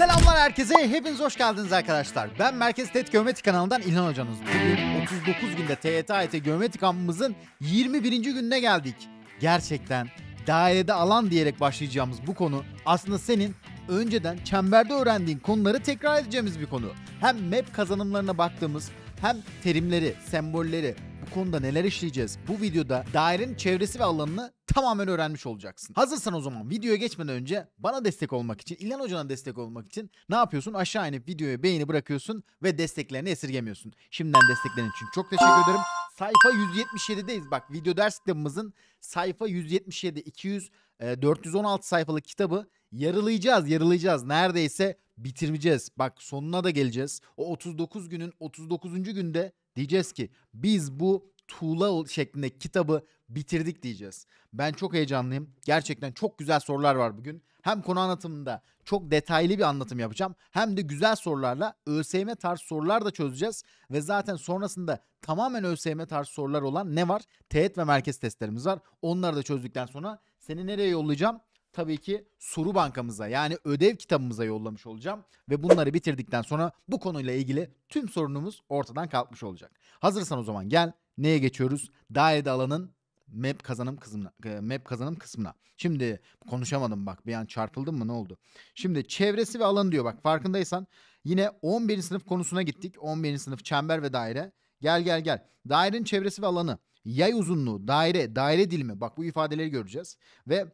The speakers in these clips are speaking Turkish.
Selamlar herkese, hepiniz hoş geldiniz arkadaşlar. Ben Merkez TET e Geometri kanalından İlhan hocanız. Bugün 39 günde TYT e AYT e Geometri kampımızın 21. gününe geldik. Gerçekten dairede alan diyerek başlayacağımız bu konu aslında senin önceden çemberde öğrendiğin konuları tekrar edeceğimiz bir konu. Hem map kazanımlarına baktığımız hem terimleri, sembolleri, konuda neler işleyeceğiz bu videoda dairenin çevresi ve alanını tamamen öğrenmiş olacaksın. Hazırsan o zaman videoya geçmeden önce bana destek olmak için, İlhan Hoca'na destek olmak için ne yapıyorsun? Aşağı inip videoya beğeni bırakıyorsun ve desteklerini esirgemiyorsun. Şimdiden desteklerin için çok teşekkür ederim. Sayfa 177'deyiz. Bak video ders kitabımızın sayfa 177 200 416 sayfalık kitabı yarılayacağız, yarılayacağız. Neredeyse bitirmeyeceğiz. Bak sonuna da geleceğiz. O 39 günün 39. günde Diyeceğiz ki biz bu tuğla şeklinde kitabı bitirdik diyeceğiz. Ben çok heyecanlıyım. Gerçekten çok güzel sorular var bugün. Hem konu anlatımında çok detaylı bir anlatım yapacağım. Hem de güzel sorularla ÖSYM tarz sorular da çözeceğiz. Ve zaten sonrasında tamamen ÖSYM tarz sorular olan ne var? Teğet ve merkez testlerimiz var. Onları da çözdükten sonra seni nereye yollayacağım? tabii ki soru bankamıza yani ödev kitabımıza yollamış olacağım ve bunları bitirdikten sonra bu konuyla ilgili tüm sorunumuz ortadan kalkmış olacak. Hazırsan o zaman gel neye geçiyoruz? Daire alanın map kazanım kısmına e, map kazanım kısmına. Şimdi konuşamadım bak bir an çarpıldım mı ne oldu? Şimdi çevresi ve alan diyor bak farkındaysan yine 11. sınıf konusuna gittik. 11. sınıf çember ve daire. Gel gel gel. Dairenin çevresi ve alanı, yay uzunluğu, daire, daire dilimi. Bak bu ifadeleri göreceğiz. Ve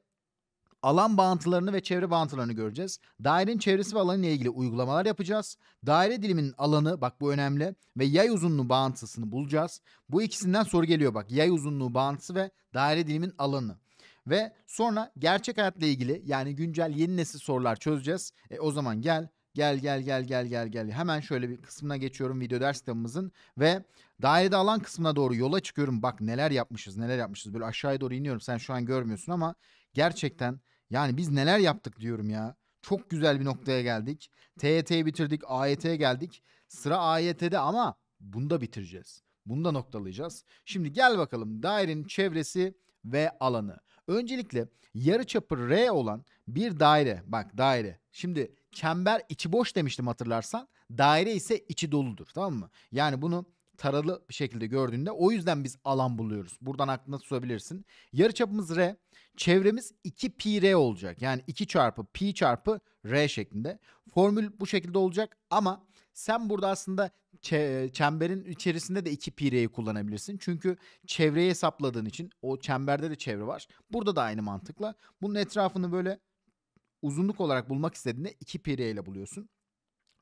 alan bağıntılarını ve çevre bağıntılarını göreceğiz. Dairenin çevresi ve alanı ile ilgili uygulamalar yapacağız. Daire diliminin alanı bak bu önemli ve yay uzunluğu bağıntısını bulacağız. Bu ikisinden soru geliyor bak. Yay uzunluğu bağıntısı ve daire dilimin alanı. Ve sonra gerçek hayatla ilgili yani güncel yeni nesil sorular çözeceğiz. E, o zaman gel gel gel gel gel gel gel hemen şöyle bir kısmına geçiyorum video ders kitabımızın ve dairede alan kısmına doğru yola çıkıyorum. Bak neler yapmışız neler yapmışız böyle aşağıya doğru iniyorum sen şu an görmüyorsun ama gerçekten yani biz neler yaptık diyorum ya. Çok güzel bir noktaya geldik. TYT'yi bitirdik, AYT'ye geldik. Sıra AYT'de ama bunu da bitireceğiz. Bunu da noktalayacağız. Şimdi gel bakalım dairenin çevresi ve alanı. Öncelikle yarı çapı R olan bir daire. Bak daire. Şimdi çember içi boş demiştim hatırlarsan. Daire ise içi doludur tamam mı? Yani bunu taralı bir şekilde gördüğünde o yüzden biz alan buluyoruz. Buradan aklına tutabilirsin. çapımız R. Çevremiz 2 pi r olacak. Yani 2 çarpı pi çarpı r şeklinde. Formül bu şekilde olacak ama sen burada aslında çemberin içerisinde de 2 pi r'yi kullanabilirsin. Çünkü çevreyi hesapladığın için o çemberde de çevre var. Burada da aynı mantıkla. Bunun etrafını böyle uzunluk olarak bulmak istediğinde 2 pi r ile buluyorsun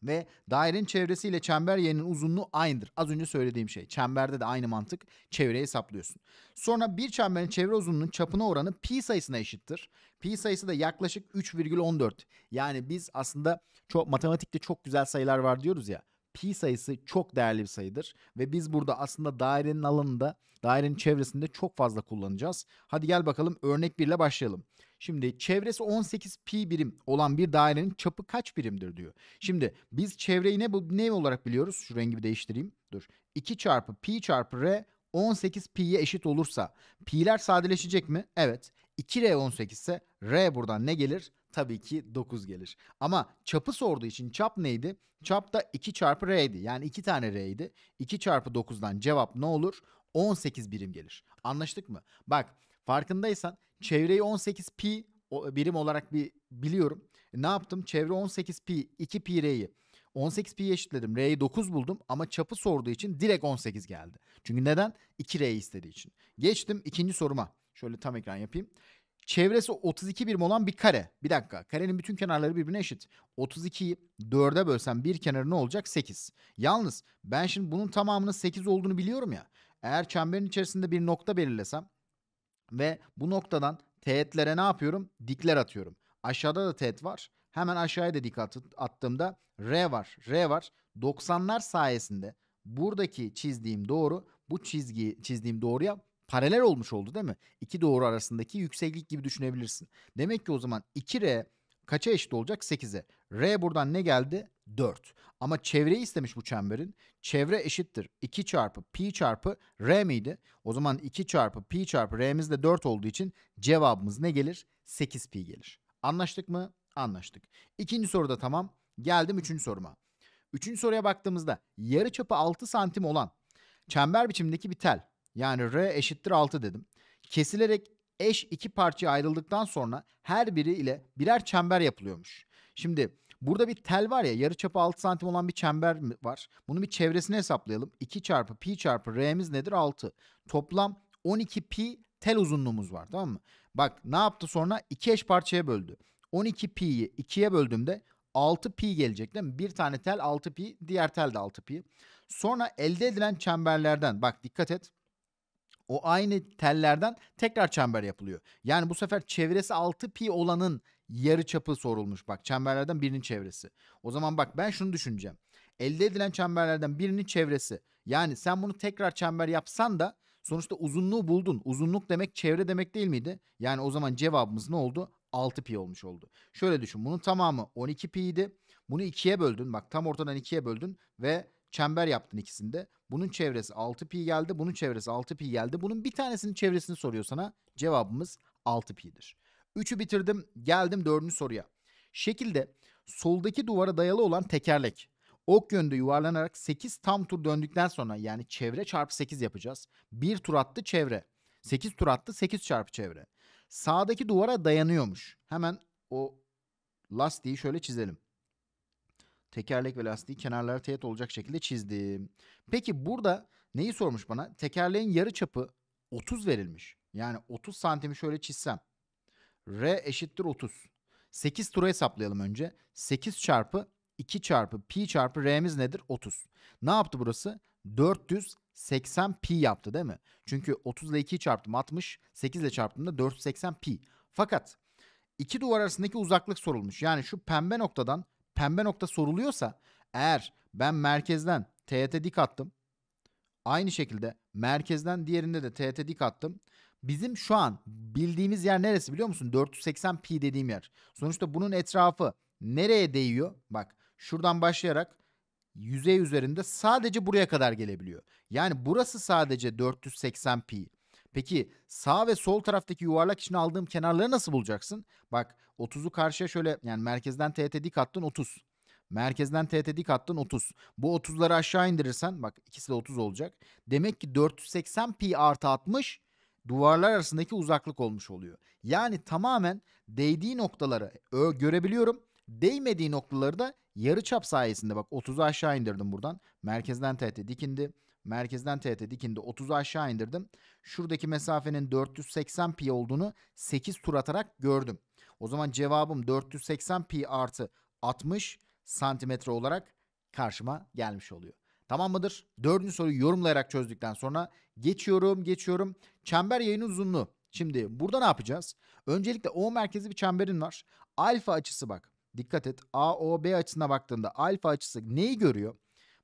ve dairenin çevresiyle çember yerinin uzunluğu aynıdır. Az önce söylediğim şey. Çemberde de aynı mantık. Çevreyi hesaplıyorsun. Sonra bir çemberin çevre uzunluğunun çapına oranı pi sayısına eşittir. Pi sayısı da yaklaşık 3,14. Yani biz aslında çok matematikte çok güzel sayılar var diyoruz ya pi sayısı çok değerli bir sayıdır ve biz burada aslında dairenin alanında, dairenin çevresinde çok fazla kullanacağız. Hadi gel bakalım örnek 1 ile başlayalım. Şimdi çevresi 18 pi birim olan bir dairenin çapı kaç birimdir diyor. Şimdi biz çevreyi ne, bu, ne olarak biliyoruz? Şu rengi bir değiştireyim. Dur. 2 çarpı pi çarpı r 18 pi'ye eşit olursa pi'ler sadeleşecek mi? Evet. 2R 18 ise R buradan ne gelir? Tabii ki 9 gelir. Ama çapı sorduğu için çap neydi? Çap da 2 çarpı R'ydi. Yani 2 tane R'ydi. 2 çarpı 9'dan cevap ne olur? 18 birim gelir. Anlaştık mı? Bak farkındaysan çevreyi 18 pi birim olarak bir biliyorum. Ne yaptım? Çevre 18 pi 2 pi R'yi 18 pi eşitledim. R'yi 9 buldum ama çapı sorduğu için direkt 18 geldi. Çünkü neden? 2 R'yi istediği için. Geçtim ikinci soruma. Şöyle tam ekran yapayım. Çevresi 32 birim olan bir kare. Bir dakika. Karenin bütün kenarları birbirine eşit. 32'yi 4'e bölsem bir kenarı ne olacak? 8. Yalnız ben şimdi bunun tamamının 8 olduğunu biliyorum ya. Eğer çemberin içerisinde bir nokta belirlesem ve bu noktadan teğetlere ne yapıyorum? Dikler atıyorum. Aşağıda da teğet var. Hemen aşağıya da dik at attığımda R var. R var. 90'lar sayesinde buradaki çizdiğim doğru bu çizgi çizdiğim doğruya paralel olmuş oldu değil mi? İki doğru arasındaki yükseklik gibi düşünebilirsin. Demek ki o zaman 2R kaça eşit olacak? 8'e. R buradan ne geldi? 4. Ama çevreyi istemiş bu çemberin. Çevre eşittir. 2 çarpı pi çarpı r miydi? O zaman 2 çarpı pi çarpı r'miz de 4 olduğu için cevabımız ne gelir? 8 pi gelir. Anlaştık mı? Anlaştık. İkinci soruda tamam. Geldim üçüncü soruma. Üçüncü soruya baktığımızda yarı çapı 6 santim olan çember biçimindeki bir tel yani R eşittir 6 dedim. Kesilerek eş iki parçaya ayrıldıktan sonra her biri ile birer çember yapılıyormuş. Şimdi burada bir tel var ya yarıçapı 6 santim olan bir çember var. Bunun bir çevresini hesaplayalım. 2 çarpı pi çarpı r'miz nedir? 6. Toplam 12 pi tel uzunluğumuz var tamam mı? Bak ne yaptı sonra? 2 eş parçaya böldü. 12 pi'yi 2'ye böldüğümde 6 pi gelecek değil mi? Bir tane tel 6 pi, diğer tel de 6 pi. Sonra elde edilen çemberlerden bak dikkat et o aynı tellerden tekrar çember yapılıyor. Yani bu sefer çevresi 6 pi olanın yarı çapı sorulmuş bak çemberlerden birinin çevresi. O zaman bak ben şunu düşüneceğim. Elde edilen çemberlerden birinin çevresi. Yani sen bunu tekrar çember yapsan da sonuçta uzunluğu buldun. Uzunluk demek çevre demek değil miydi? Yani o zaman cevabımız ne oldu? 6 pi olmuş oldu. Şöyle düşün bunun tamamı 12 pi idi. Bunu 2'ye böldün bak tam ortadan 2'ye böldün ve çember yaptın ikisinde. Bunun çevresi 6 pi geldi. Bunun çevresi 6 pi geldi. Bunun bir tanesinin çevresini soruyor sana. Cevabımız 6 pi'dir. 3'ü bitirdim. Geldim 4. soruya. Şekilde soldaki duvara dayalı olan tekerlek ok yönde yuvarlanarak 8 tam tur döndükten sonra yani çevre çarpı 8 yapacağız. 1 tur attı çevre. 8 tur attı 8 çarpı çevre. Sağdaki duvara dayanıyormuş. Hemen o lastiği şöyle çizelim. Tekerlek ve lastiği kenarlara teğet olacak şekilde çizdim. Peki burada neyi sormuş bana? Tekerleğin yarı çapı 30 verilmiş. Yani 30 santimi şöyle çizsem. R eşittir 30. 8 tura hesaplayalım önce. 8 çarpı 2 çarpı pi çarpı r'miz nedir? 30. Ne yaptı burası? 480 pi yaptı değil mi? Çünkü 30 ile 2 çarptım 60. 8 ile çarptığımda 480 pi. Fakat iki duvar arasındaki uzaklık sorulmuş. Yani şu pembe noktadan pembe nokta soruluyorsa eğer ben merkezden TYT dik attım. Aynı şekilde merkezden diğerinde de TYT dik attım. Bizim şu an bildiğimiz yer neresi biliyor musun? 480 pi dediğim yer. Sonuçta bunun etrafı nereye değiyor? Bak şuradan başlayarak yüzey üzerinde sadece buraya kadar gelebiliyor. Yani burası sadece 480 pi. Peki sağ ve sol taraftaki yuvarlak içine aldığım kenarları nasıl bulacaksın? Bak 30'u karşıya şöyle yani merkezden TT dik attın 30. Merkezden TT dik attın 30. Bu 30'ları aşağı indirirsen bak ikisi de 30 olacak. Demek ki 480 pi artı 60 duvarlar arasındaki uzaklık olmuş oluyor. Yani tamamen değdiği noktaları e, görebiliyorum. Değmediği noktaları da yarıçap sayesinde bak 30'u aşağı indirdim buradan. Merkezden TT dik indi. Merkezden TRT dikinde 30'u aşağı indirdim. Şuradaki mesafenin 480 pi olduğunu 8 tur atarak gördüm. O zaman cevabım 480 pi artı 60 santimetre olarak karşıma gelmiş oluyor. Tamam mıdır? Dördüncü soruyu yorumlayarak çözdükten sonra geçiyorum geçiyorum. Çember yayının uzunluğu. Şimdi burada ne yapacağız? Öncelikle O merkezi bir çemberin var. Alfa açısı bak. Dikkat et. AOB açısına baktığında alfa açısı neyi görüyor?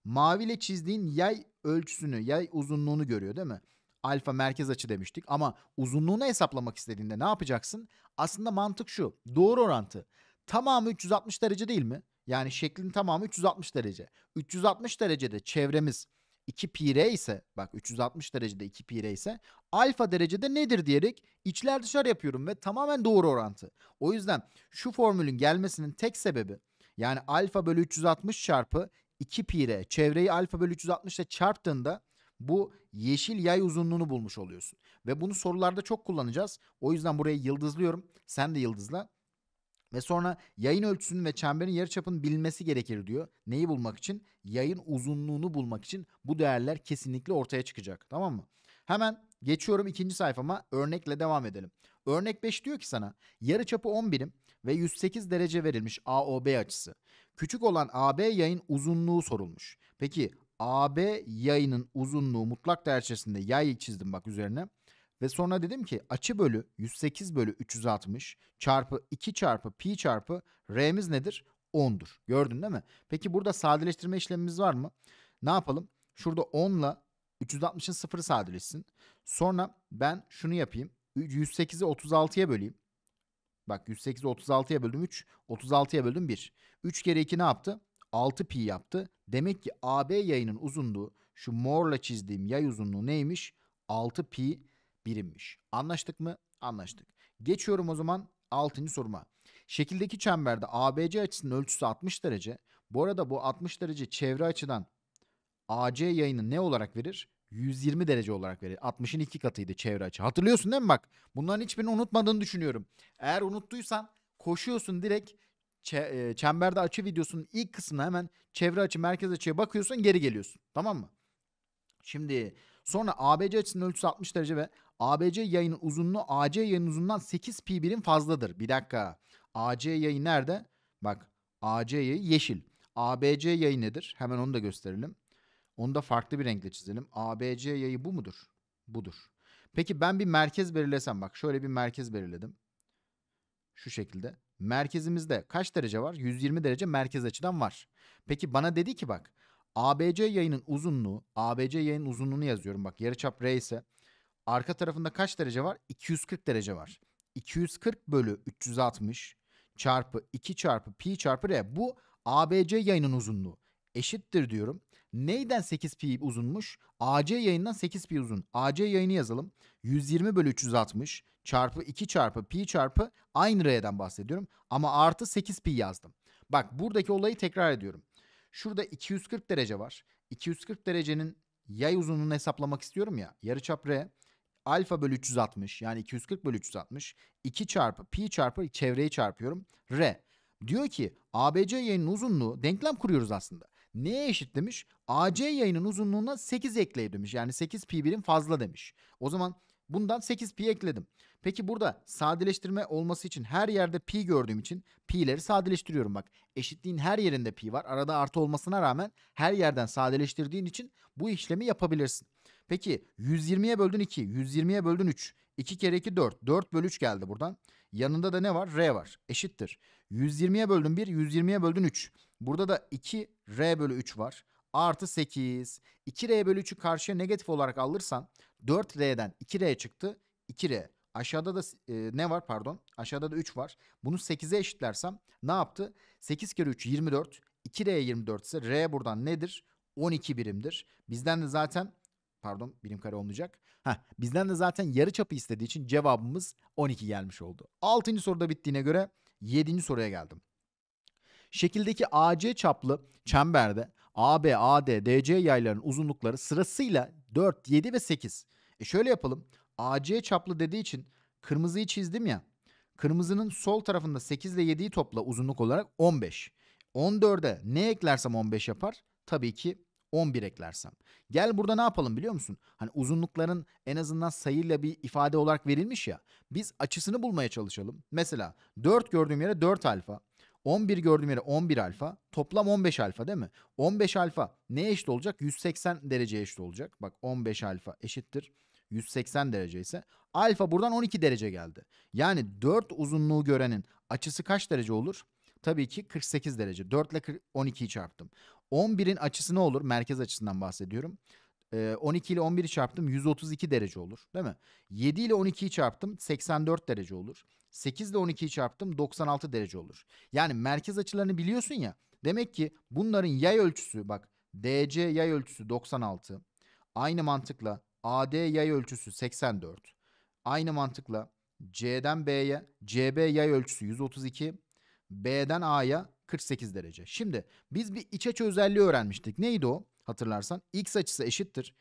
maviyle çizdiğin yay ölçüsünü, yay uzunluğunu görüyor değil mi? Alfa merkez açı demiştik ama uzunluğunu hesaplamak istediğinde ne yapacaksın? Aslında mantık şu. Doğru orantı. Tamamı 360 derece değil mi? Yani şeklin tamamı 360 derece. 360 derecede çevremiz 2 pi r ise bak 360 derecede 2 pi r ise alfa derecede nedir diyerek içler dışarı yapıyorum ve tamamen doğru orantı. O yüzden şu formülün gelmesinin tek sebebi yani alfa bölü 360 çarpı 2 pire çevreyi alfa bölü 360 ile çarptığında bu yeşil yay uzunluğunu bulmuş oluyorsun. Ve bunu sorularda çok kullanacağız. O yüzden buraya yıldızlıyorum. Sen de yıldızla. Ve sonra yayın ölçüsünün ve çemberin yarıçapının bilinmesi gerekir diyor. Neyi bulmak için? Yayın uzunluğunu bulmak için bu değerler kesinlikle ortaya çıkacak. Tamam mı? Hemen geçiyorum ikinci sayfama örnekle devam edelim. Örnek 5 diyor ki sana yarıçapı 10 birim, ve 108 derece verilmiş AOB açısı. Küçük olan AB yayın uzunluğu sorulmuş. Peki AB yayının uzunluğu mutlak değerçesinde yay çizdim bak üzerine. Ve sonra dedim ki açı bölü 108 bölü 360 çarpı 2 çarpı pi çarpı r'miz nedir? 10'dur. Gördün değil mi? Peki burada sadeleştirme işlemimiz var mı? Ne yapalım? Şurada 10 ile 360'ın sıfırı sadeleşsin. Sonra ben şunu yapayım. 108'i 36'ya böleyim. Bak 108'i 36'ya böldüm 3. 36'ya böldüm 1. 3 kere 2 ne yaptı? 6 pi yaptı. Demek ki AB yayının uzunluğu şu morla çizdiğim yay uzunluğu neymiş? 6 pi birimmiş. Anlaştık mı? Anlaştık. Geçiyorum o zaman 6. soruma. Şekildeki çemberde ABC açısının ölçüsü 60 derece. Bu arada bu 60 derece çevre açıdan AC yayını ne olarak verir? 120 derece olarak verir. 60'ın iki katıydı çevre açı. Hatırlıyorsun değil mi bak? Bunların hiçbirini unutmadığını düşünüyorum. Eğer unuttuysan koşuyorsun direkt e, çemberde açı videosunun ilk kısmına hemen çevre açı, merkez açıya bakıyorsun geri geliyorsun. Tamam mı? Şimdi sonra ABC açısının ölçüsü 60 derece ve ABC yayının uzunluğu AC yayının uzunluğundan 8 pi birim fazladır. Bir dakika. AC yayı nerede? Bak AC yayı yeşil. ABC yayı nedir? Hemen onu da gösterelim. Onu da farklı bir renkle çizelim. ABC yayı bu mudur? Budur. Peki ben bir merkez belirlesem bak şöyle bir merkez belirledim. Şu şekilde. Merkezimizde kaç derece var? 120 derece merkez açıdan var. Peki bana dedi ki bak ABC yayının uzunluğu, ABC yayının uzunluğunu yazıyorum bak yarıçap R ise arka tarafında kaç derece var? 240 derece var. 240 bölü 360 çarpı 2 çarpı pi çarpı r bu ABC yayının uzunluğu eşittir diyorum. Neyden 8 pi uzunmuş? AC yayından 8 pi uzun. AC yayını yazalım. 120 bölü 360 çarpı 2 çarpı pi çarpı aynı R'den bahsediyorum. Ama artı 8 pi yazdım. Bak buradaki olayı tekrar ediyorum. Şurada 240 derece var. 240 derecenin yay uzunluğunu hesaplamak istiyorum ya. Yarıçap R alfa bölü 360 yani 240 bölü 360 2 çarpı pi çarpı çevreyi çarpıyorum R. Diyor ki ABC yayının uzunluğu denklem kuruyoruz aslında. Neye eşit demiş? AC yayının uzunluğuna 8 ekley demiş. Yani 8 pi birim fazla demiş. O zaman bundan 8 pi ekledim. Peki burada sadeleştirme olması için her yerde pi gördüğüm için pi'leri sadeleştiriyorum bak. Eşitliğin her yerinde pi var. Arada artı olmasına rağmen her yerden sadeleştirdiğin için bu işlemi yapabilirsin. Peki 120'ye böldün 2, 120'ye böldün 3. 2 kere 2 4. 4 bölü 3 geldi buradan. Yanında da ne var? R var. Eşittir. 120'ye böldün 1, 120'ye böldün 3. Burada da 2 R bölü 3 var. Artı 8. 2R bölü 3'ü karşıya negatif olarak alırsan 4R'den 2R çıktı. 2R. Aşağıda da e, ne var pardon? Aşağıda da 3 var. Bunu 8'e eşitlersem ne yaptı? 8 kere 3 24. 2R 24 ise R buradan nedir? 12 birimdir. Bizden de zaten pardon birim kare olmayacak. Heh, bizden de zaten yarı çapı istediği için cevabımız 12 gelmiş oldu. 6. soruda bittiğine göre 7. soruya geldim. Şekildeki AC çaplı çemberde AB, AD, DC yaylarının uzunlukları sırasıyla 4, 7 ve 8. E şöyle yapalım. AC çaplı dediği için kırmızıyı çizdim ya. Kırmızının sol tarafında 8 ile 7'yi topla uzunluk olarak 15. 14'e ne eklersem 15 yapar? Tabii ki 11 eklersem. Gel burada ne yapalım biliyor musun? Hani uzunlukların en azından sayıyla bir ifade olarak verilmiş ya. Biz açısını bulmaya çalışalım. Mesela 4 gördüğüm yere 4 alfa. 11 gördüğüm yere 11 alfa. Toplam 15 alfa değil mi? 15 alfa ne eşit olacak? 180 derece eşit olacak. Bak 15 alfa eşittir. 180 derece ise alfa buradan 12 derece geldi. Yani 4 uzunluğu görenin açısı kaç derece olur? Tabii ki 48 derece. 4 ile 12'yi çarptım. 11'in açısı ne olur? Merkez açısından bahsediyorum. 12 ile 11'i çarptım 132 derece olur değil mi? 7 ile 12'yi çarptım 84 derece olur. 8 ile 12'yi çarptım 96 derece olur. Yani merkez açılarını biliyorsun ya. Demek ki bunların yay ölçüsü bak DC yay ölçüsü 96. Aynı mantıkla AD yay ölçüsü 84. Aynı mantıkla C'den B'ye CB yay ölçüsü 132. B'den A'ya 48 derece. Şimdi biz bir iç açı özelliği öğrenmiştik. Neydi o? Hatırlarsan x açısı eşittir.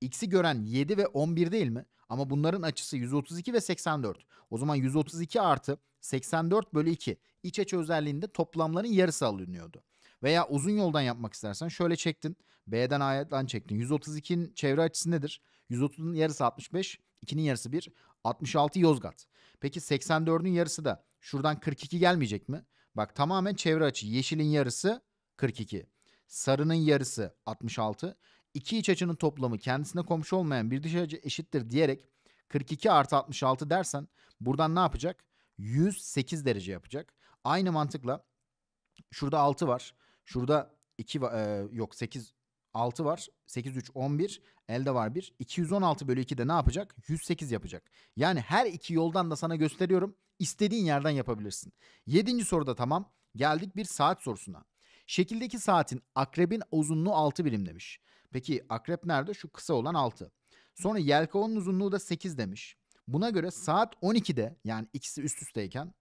X'i gören 7 ve 11 değil mi? Ama bunların açısı 132 ve 84. O zaman 132 artı 84 bölü 2 iç açı özelliğinde toplamların yarısı alınıyordu. Veya uzun yoldan yapmak istersen şöyle çektin. B'den A'dan çektin. 132'nin çevre açısı nedir? 130'un yarısı 65, 2'nin yarısı 1, 66 Yozgat. Peki 84'ün yarısı da şuradan 42 gelmeyecek mi? Bak tamamen çevre açı. Yeşilin yarısı 42. Sarının yarısı 66. İki iç açının toplamı kendisine komşu olmayan bir dış açı eşittir diyerek 42 artı 66 dersen buradan ne yapacak? 108 derece yapacak. Aynı mantıkla şurada 6 var. Şurada 2 e, yok 8 6 var. 8 3 11 elde var 1. 216 bölü 2 de ne yapacak? 108 yapacak. Yani her iki yoldan da sana gösteriyorum. İstediğin yerden yapabilirsin. Yedinci soruda tamam. Geldik bir saat sorusuna. Şekildeki saatin akrebin uzunluğu 6 birim demiş. Peki akrep nerede? Şu kısa olan 6. Sonra yelkovanın uzunluğu da 8 demiş. Buna göre saat 12'de yani ikisi üst üsteyken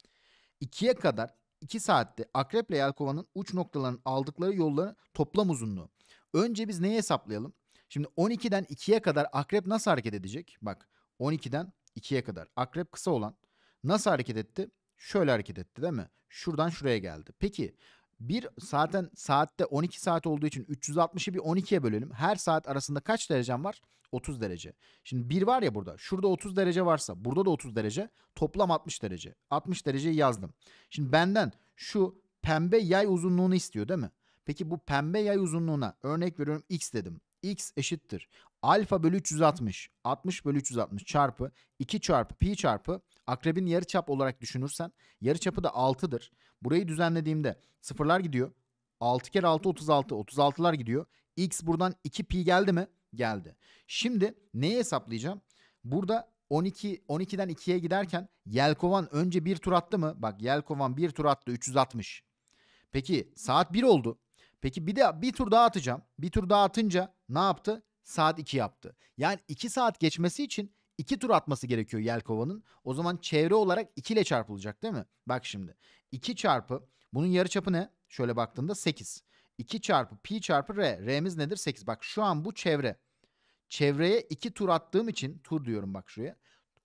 2'ye kadar 2 saatte akreple ile yelkovanın uç noktalarının aldıkları yolların toplam uzunluğu. Önce biz neyi hesaplayalım? Şimdi 12'den 2'ye kadar akrep nasıl hareket edecek? Bak 12'den 2'ye kadar akrep kısa olan Nasıl hareket etti? Şöyle hareket etti değil mi? Şuradan şuraya geldi. Peki bir zaten saatte 12 saat olduğu için 360'ı bir 12'ye bölelim. Her saat arasında kaç derecem var? 30 derece. Şimdi bir var ya burada. Şurada 30 derece varsa burada da 30 derece. Toplam 60 derece. 60 dereceyi yazdım. Şimdi benden şu pembe yay uzunluğunu istiyor değil mi? Peki bu pembe yay uzunluğuna örnek veriyorum x dedim. x eşittir alfa bölü 360 60 bölü 360 çarpı 2 çarpı pi çarpı akrebin yarıçap olarak düşünürsen yarıçapı da 6'dır. Burayı düzenlediğimde sıfırlar gidiyor. 6 kere 6 36 36'lar gidiyor. X buradan 2 pi geldi mi? Geldi. Şimdi neyi hesaplayacağım? Burada 12 12'den 2'ye giderken Yelkovan önce bir tur attı mı? Bak Yelkovan bir tur attı 360. Peki saat 1 oldu. Peki bir de bir tur daha atacağım. Bir tur daha atınca ne yaptı? saat 2 yaptı. Yani 2 saat geçmesi için 2 tur atması gerekiyor Yelkova'nın. O zaman çevre olarak 2 ile çarpılacak değil mi? Bak şimdi. 2 çarpı bunun yarıçapı ne? Şöyle baktığında 8. 2 çarpı pi çarpı r. R'miz nedir? 8. Bak şu an bu çevre. Çevreye 2 tur attığım için tur diyorum bak şuraya.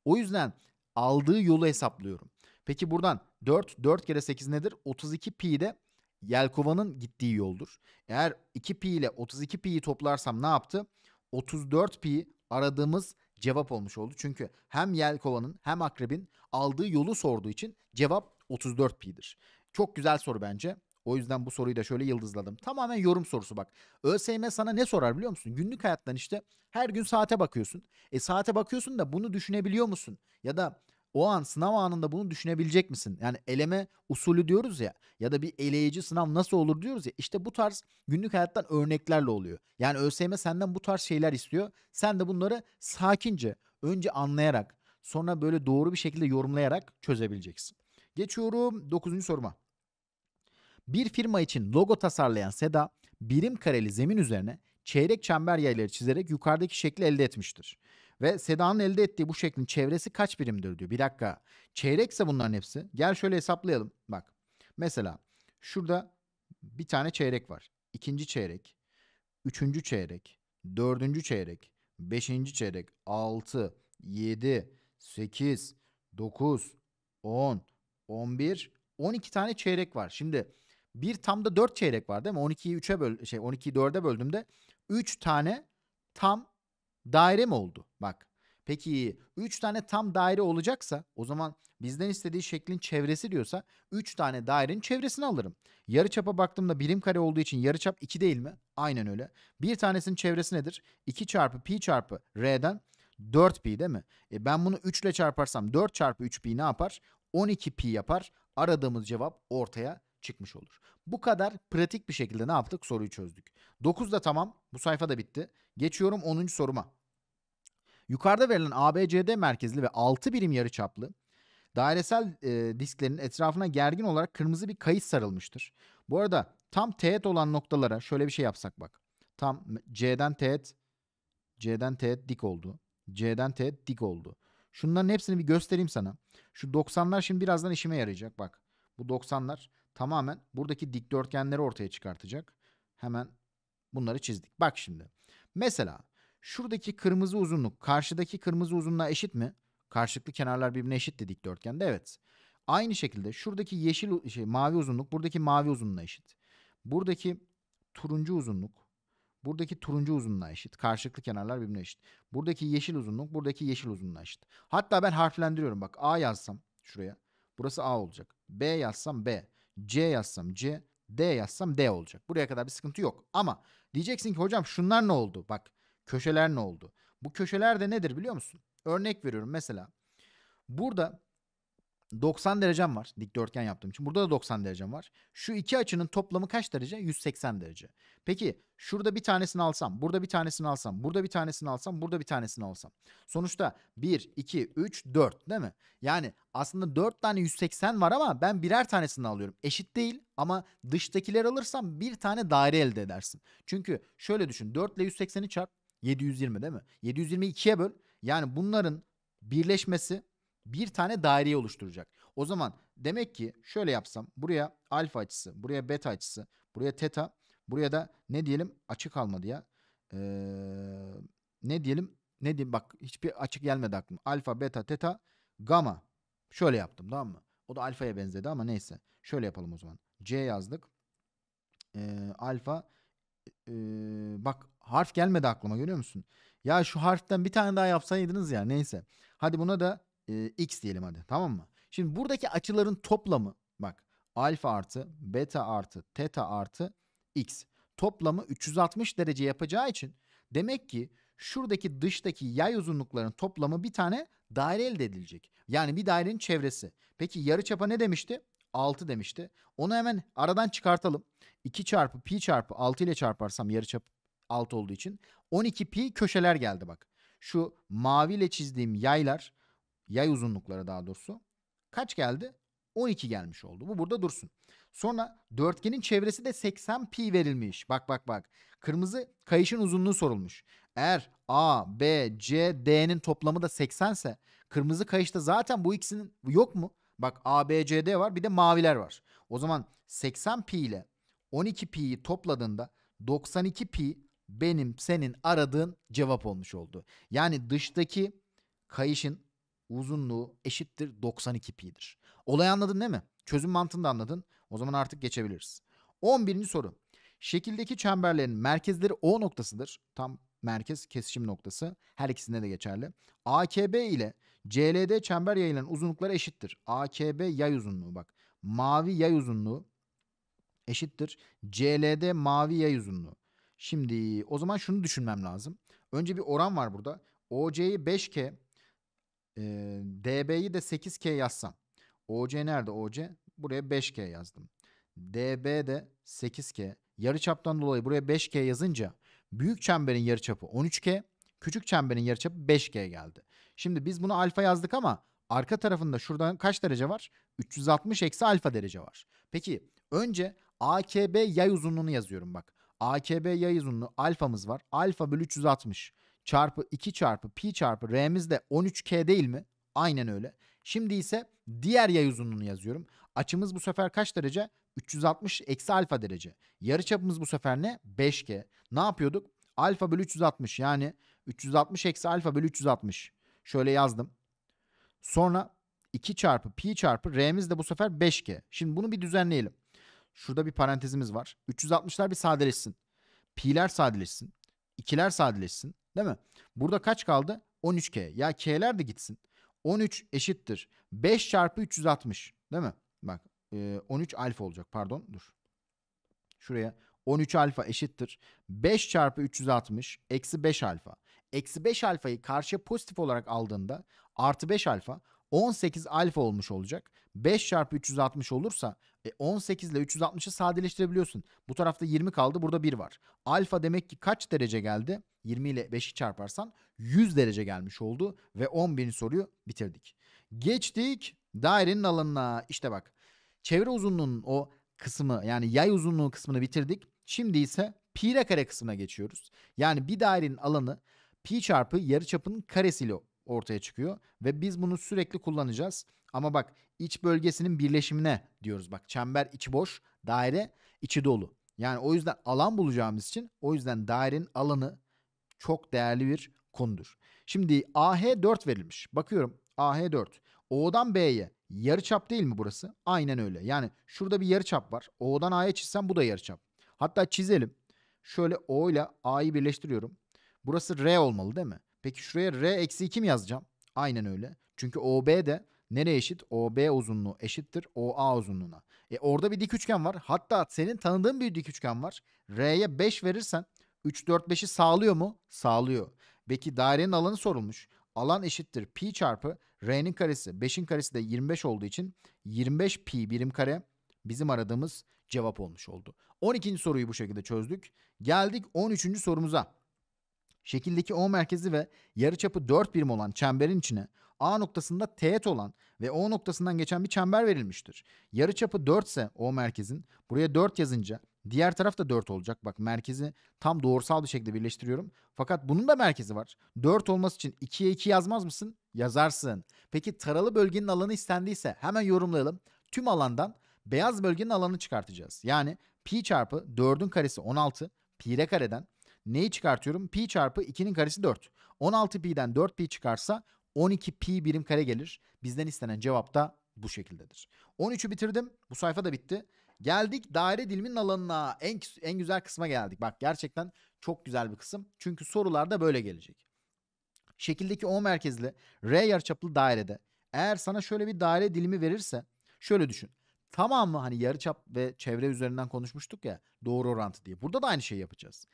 O yüzden aldığı yolu hesaplıyorum. Peki buradan 4, 4 kere 8 nedir? 32 pi de Yelkova'nın gittiği yoldur. Eğer 2 pi ile 32 pi'yi toplarsam ne yaptı? 34 pi aradığımız cevap olmuş oldu. Çünkü hem Yelkova'nın hem Akreb'in aldığı yolu sorduğu için cevap 34 pi'dir. Çok güzel soru bence. O yüzden bu soruyu da şöyle yıldızladım. Tamamen yorum sorusu bak. ÖSYM sana ne sorar biliyor musun? Günlük hayattan işte her gün saate bakıyorsun. E saate bakıyorsun da bunu düşünebiliyor musun? Ya da o an sınav anında bunu düşünebilecek misin? Yani eleme usulü diyoruz ya ya da bir eleyici sınav nasıl olur diyoruz ya işte bu tarz günlük hayattan örneklerle oluyor. Yani ÖSYM senden bu tarz şeyler istiyor. Sen de bunları sakince önce anlayarak sonra böyle doğru bir şekilde yorumlayarak çözebileceksin. Geçiyorum 9. soruma. Bir firma için logo tasarlayan Seda birim kareli zemin üzerine çeyrek çember yayları çizerek yukarıdaki şekli elde etmiştir. Ve Seda'nın elde ettiği bu şeklin çevresi kaç birimdir diyor. Bir dakika. Çeyrekse bunların hepsi. Gel şöyle hesaplayalım. Bak. Mesela şurada bir tane çeyrek var. İkinci çeyrek, üçüncü çeyrek, dördüncü çeyrek, beşinci çeyrek, altı, yedi, sekiz, dokuz, on, on bir, on iki tane çeyrek var. Şimdi bir tam da dört çeyrek var değil mi? 12'yi 3'e böl şey 12'yi 4'e böldüğümde üç tane tam daire mi oldu? Bak. Peki 3 tane tam daire olacaksa o zaman bizden istediği şeklin çevresi diyorsa 3 tane dairenin çevresini alırım. Yarıçapa baktığımda birim kare olduğu için yarıçap 2 değil mi? Aynen öyle. Bir tanesinin çevresi nedir? 2 çarpı pi çarpı r'den 4 pi değil mi? E ben bunu 3 ile çarparsam 4 çarpı 3 pi ne yapar? 12 pi yapar. Aradığımız cevap ortaya çıkmış olur. Bu kadar pratik bir şekilde ne yaptık? Soruyu çözdük. 9 da tamam. Bu sayfa da bitti. Geçiyorum 10. soruma. Yukarıda verilen ABCD merkezli ve 6 birim yarıçaplı dairesel e, disklerin etrafına gergin olarak kırmızı bir kayış sarılmıştır. Bu arada tam teğet olan noktalara şöyle bir şey yapsak bak. Tam C'den teğet C'den teğet dik oldu. C'den teğet dik oldu. Şunların hepsini bir göstereyim sana. Şu 90'lar şimdi birazdan işime yarayacak bak. Bu 90'lar tamamen buradaki dikdörtgenleri ortaya çıkartacak. Hemen bunları çizdik. Bak şimdi. Mesela şuradaki kırmızı uzunluk karşıdaki kırmızı uzunluğa eşit mi? Karşılıklı kenarlar birbirine eşit de dikdörtgende evet. Aynı şekilde şuradaki yeşil şey, mavi uzunluk buradaki mavi uzunluğa eşit. Buradaki turuncu uzunluk buradaki turuncu uzunluğa eşit. Karşılıklı kenarlar birbirine eşit. Buradaki yeşil uzunluk buradaki yeşil uzunluğa eşit. Hatta ben harflendiriyorum bak A yazsam şuraya. Burası A olacak. B yazsam B. C yazsam C, D yazsam D olacak. Buraya kadar bir sıkıntı yok. Ama diyeceksin ki hocam şunlar ne oldu? Bak köşeler ne oldu? Bu köşeler de nedir biliyor musun? Örnek veriyorum mesela. Burada 90 derecem var. Dikdörtgen yaptığım için. Burada da 90 derecem var. Şu iki açının toplamı kaç derece? 180 derece. Peki şurada bir tanesini alsam, burada bir tanesini alsam, burada bir tanesini alsam, burada bir tanesini alsam. Sonuçta 1, 2, 3, 4 değil mi? Yani aslında 4 tane 180 var ama ben birer tanesini alıyorum. Eşit değil ama dıştakiler alırsam bir tane daire elde edersin. Çünkü şöyle düşün. 4 ile 180'i çarp. 720 değil mi? 720'yi 2'ye böl. Yani bunların birleşmesi bir tane daireyi oluşturacak. O zaman demek ki şöyle yapsam buraya alfa açısı, buraya beta açısı, buraya teta, buraya da ne diyelim açı kalmadı ya. Ee, ne diyelim ne diyeyim bak hiçbir açık gelmedi aklıma. Alfa, beta, teta, gamma. Şöyle yaptım tamam mı? O da alfaya benzedi ama neyse. Şöyle yapalım o zaman. C yazdık. Ee, alfa ee, bak harf gelmedi aklıma görüyor musun? Ya şu harften bir tane daha yapsaydınız ya neyse. Hadi buna da e, x diyelim hadi tamam mı? Şimdi buradaki açıların toplamı bak alfa artı beta artı teta artı x toplamı 360 derece yapacağı için demek ki şuradaki dıştaki yay uzunlukların toplamı bir tane daire elde edilecek. Yani bir dairenin çevresi. Peki yarı çapa ne demişti? 6 demişti. Onu hemen aradan çıkartalım. 2 çarpı pi çarpı 6 ile çarparsam yarı çap 6 olduğu için 12 pi köşeler geldi bak. Şu maviyle çizdiğim yaylar Yay uzunlukları daha doğrusu. Kaç geldi? 12 gelmiş oldu. Bu burada dursun. Sonra dörtgenin çevresi de 80 pi verilmiş. Bak bak bak. Kırmızı kayışın uzunluğu sorulmuş. Eğer A, B, C, D'nin toplamı da 80 ise kırmızı kayışta zaten bu ikisinin yok mu? Bak A, B, C, D var bir de maviler var. O zaman 80 pi ile 12 pi'yi topladığında 92 pi benim senin aradığın cevap olmuş oldu. Yani dıştaki kayışın uzunluğu eşittir 92 pi'dir. Olayı anladın değil mi? Çözüm mantığını da anladın. O zaman artık geçebiliriz. 11. soru. Şekildeki çemberlerin merkezleri O noktasıdır. Tam merkez kesişim noktası. Her ikisinde de geçerli. AKB ile CLD çember yayılan uzunlukları eşittir. AKB yay uzunluğu bak. Mavi yay uzunluğu eşittir. CLD mavi yay uzunluğu. Şimdi o zaman şunu düşünmem lazım. Önce bir oran var burada. OC'yi 5K, e, DB'yi de 8K yazsam. OC nerede OC? Buraya 5K yazdım. DB de 8K. Yarıçaptan dolayı buraya 5K yazınca büyük çemberin yarıçapı 13K, küçük çemberin yarıçapı 5G geldi. Şimdi biz bunu alfa yazdık ama arka tarafında şuradan kaç derece var? 360 eksi alfa derece var. Peki önce AKB yay uzunluğunu yazıyorum bak. AKB yay uzunluğu alfamız var. Alfa bölü 360 çarpı 2 çarpı pi çarpı r'miz de 13k değil mi? Aynen öyle. Şimdi ise diğer yay uzunluğunu yazıyorum. Açımız bu sefer kaç derece? 360 eksi alfa derece. Yarı çapımız bu sefer ne? 5 k. Ne yapıyorduk? Alfa bölü 360 yani 360 eksi alfa bölü 360. Şöyle yazdım. Sonra 2 çarpı pi çarpı r'miz de bu sefer 5 k. Şimdi bunu bir düzenleyelim. Şurada bir parantezimiz var. 360'lar bir sadeleşsin. Pi'ler sadeleşsin. 2'ler sadeleşsin. Değil mi? Burada kaç kaldı? 13K. Ya K'ler de gitsin. 13 eşittir. 5 çarpı 360. Değil mi? Bak 13 e, alfa olacak. Pardon dur. Şuraya 13 alfa eşittir. 5 çarpı 360 eksi 5 alfa. Eksi 5 alfayı karşıya pozitif olarak aldığında artı 5 alfa 18 alfa olmuş olacak. 5 çarpı 360 olursa e 18 ile 360'ı sadeleştirebiliyorsun. Bu tarafta 20 kaldı burada 1 var. Alfa demek ki kaç derece geldi? 20 ile 5'i çarparsan 100 derece gelmiş oldu ve 10.000 soruyu bitirdik. Geçtik dairenin alanına. İşte bak çevre uzunluğunun o kısmı yani yay uzunluğu kısmını bitirdik. Şimdi ise pi re kare kısmına geçiyoruz. Yani bir dairenin alanı pi çarpı yarıçapının karesiyle ortaya çıkıyor ve biz bunu sürekli kullanacağız. Ama bak iç bölgesinin birleşimine diyoruz. Bak çember içi boş, daire içi dolu. Yani o yüzden alan bulacağımız için o yüzden dairenin alanı çok değerli bir konudur. Şimdi AH 4 verilmiş. Bakıyorum AH 4. O'dan B'ye yarı çap değil mi burası? Aynen öyle. Yani şurada bir yarı çap var. O'dan A'ya çizsem bu da yarı çap. Hatta çizelim. Şöyle O ile A'yı birleştiriyorum. Burası R olmalı değil mi? Peki şuraya R eksi 2 mi yazacağım? Aynen öyle. Çünkü OB de Nereye eşit? OB uzunluğu eşittir OA uzunluğuna. E orada bir dik üçgen var. Hatta senin tanıdığın bir dik üçgen var. R'ye 5 verirsen 3 4 5'i sağlıyor mu? Sağlıyor. Peki dairenin alanı sorulmuş. Alan eşittir pi çarpı r'nin karesi. 5'in karesi de 25 olduğu için 25 pi birim kare bizim aradığımız cevap olmuş oldu. 12. soruyu bu şekilde çözdük. Geldik 13. sorumuza. Şekildeki O merkezi ve yarıçapı 4 birim olan çemberin içine A noktasında teğet olan ve O noktasından geçen bir çember verilmiştir. Yarıçapı 4 ise O merkezin buraya 4 yazınca diğer taraf da 4 olacak. Bak merkezi tam doğrusal bir şekilde birleştiriyorum. Fakat bunun da merkezi var. 4 olması için 2'ye 2 yazmaz mısın? Yazarsın. Peki taralı bölgenin alanı istendiyse hemen yorumlayalım. Tüm alandan beyaz bölgenin alanını çıkartacağız. Yani pi çarpı 4'ün karesi 16 pi kareden neyi çıkartıyorum? Pi çarpı 2'nin karesi 4. 16 pi'den 4 pi çıkarsa 12 pi birim kare gelir. Bizden istenen cevap da bu şekildedir. 13'ü bitirdim. Bu sayfa da bitti. Geldik daire diliminin alanına. En, en güzel kısma geldik. Bak gerçekten çok güzel bir kısım. Çünkü sorularda böyle gelecek. Şekildeki O merkezli R yarıçaplı dairede eğer sana şöyle bir daire dilimi verirse şöyle düşün. Tamamı hani yarıçap ve çevre üzerinden konuşmuştuk ya doğru orantı diye. Burada da aynı şeyi yapacağız.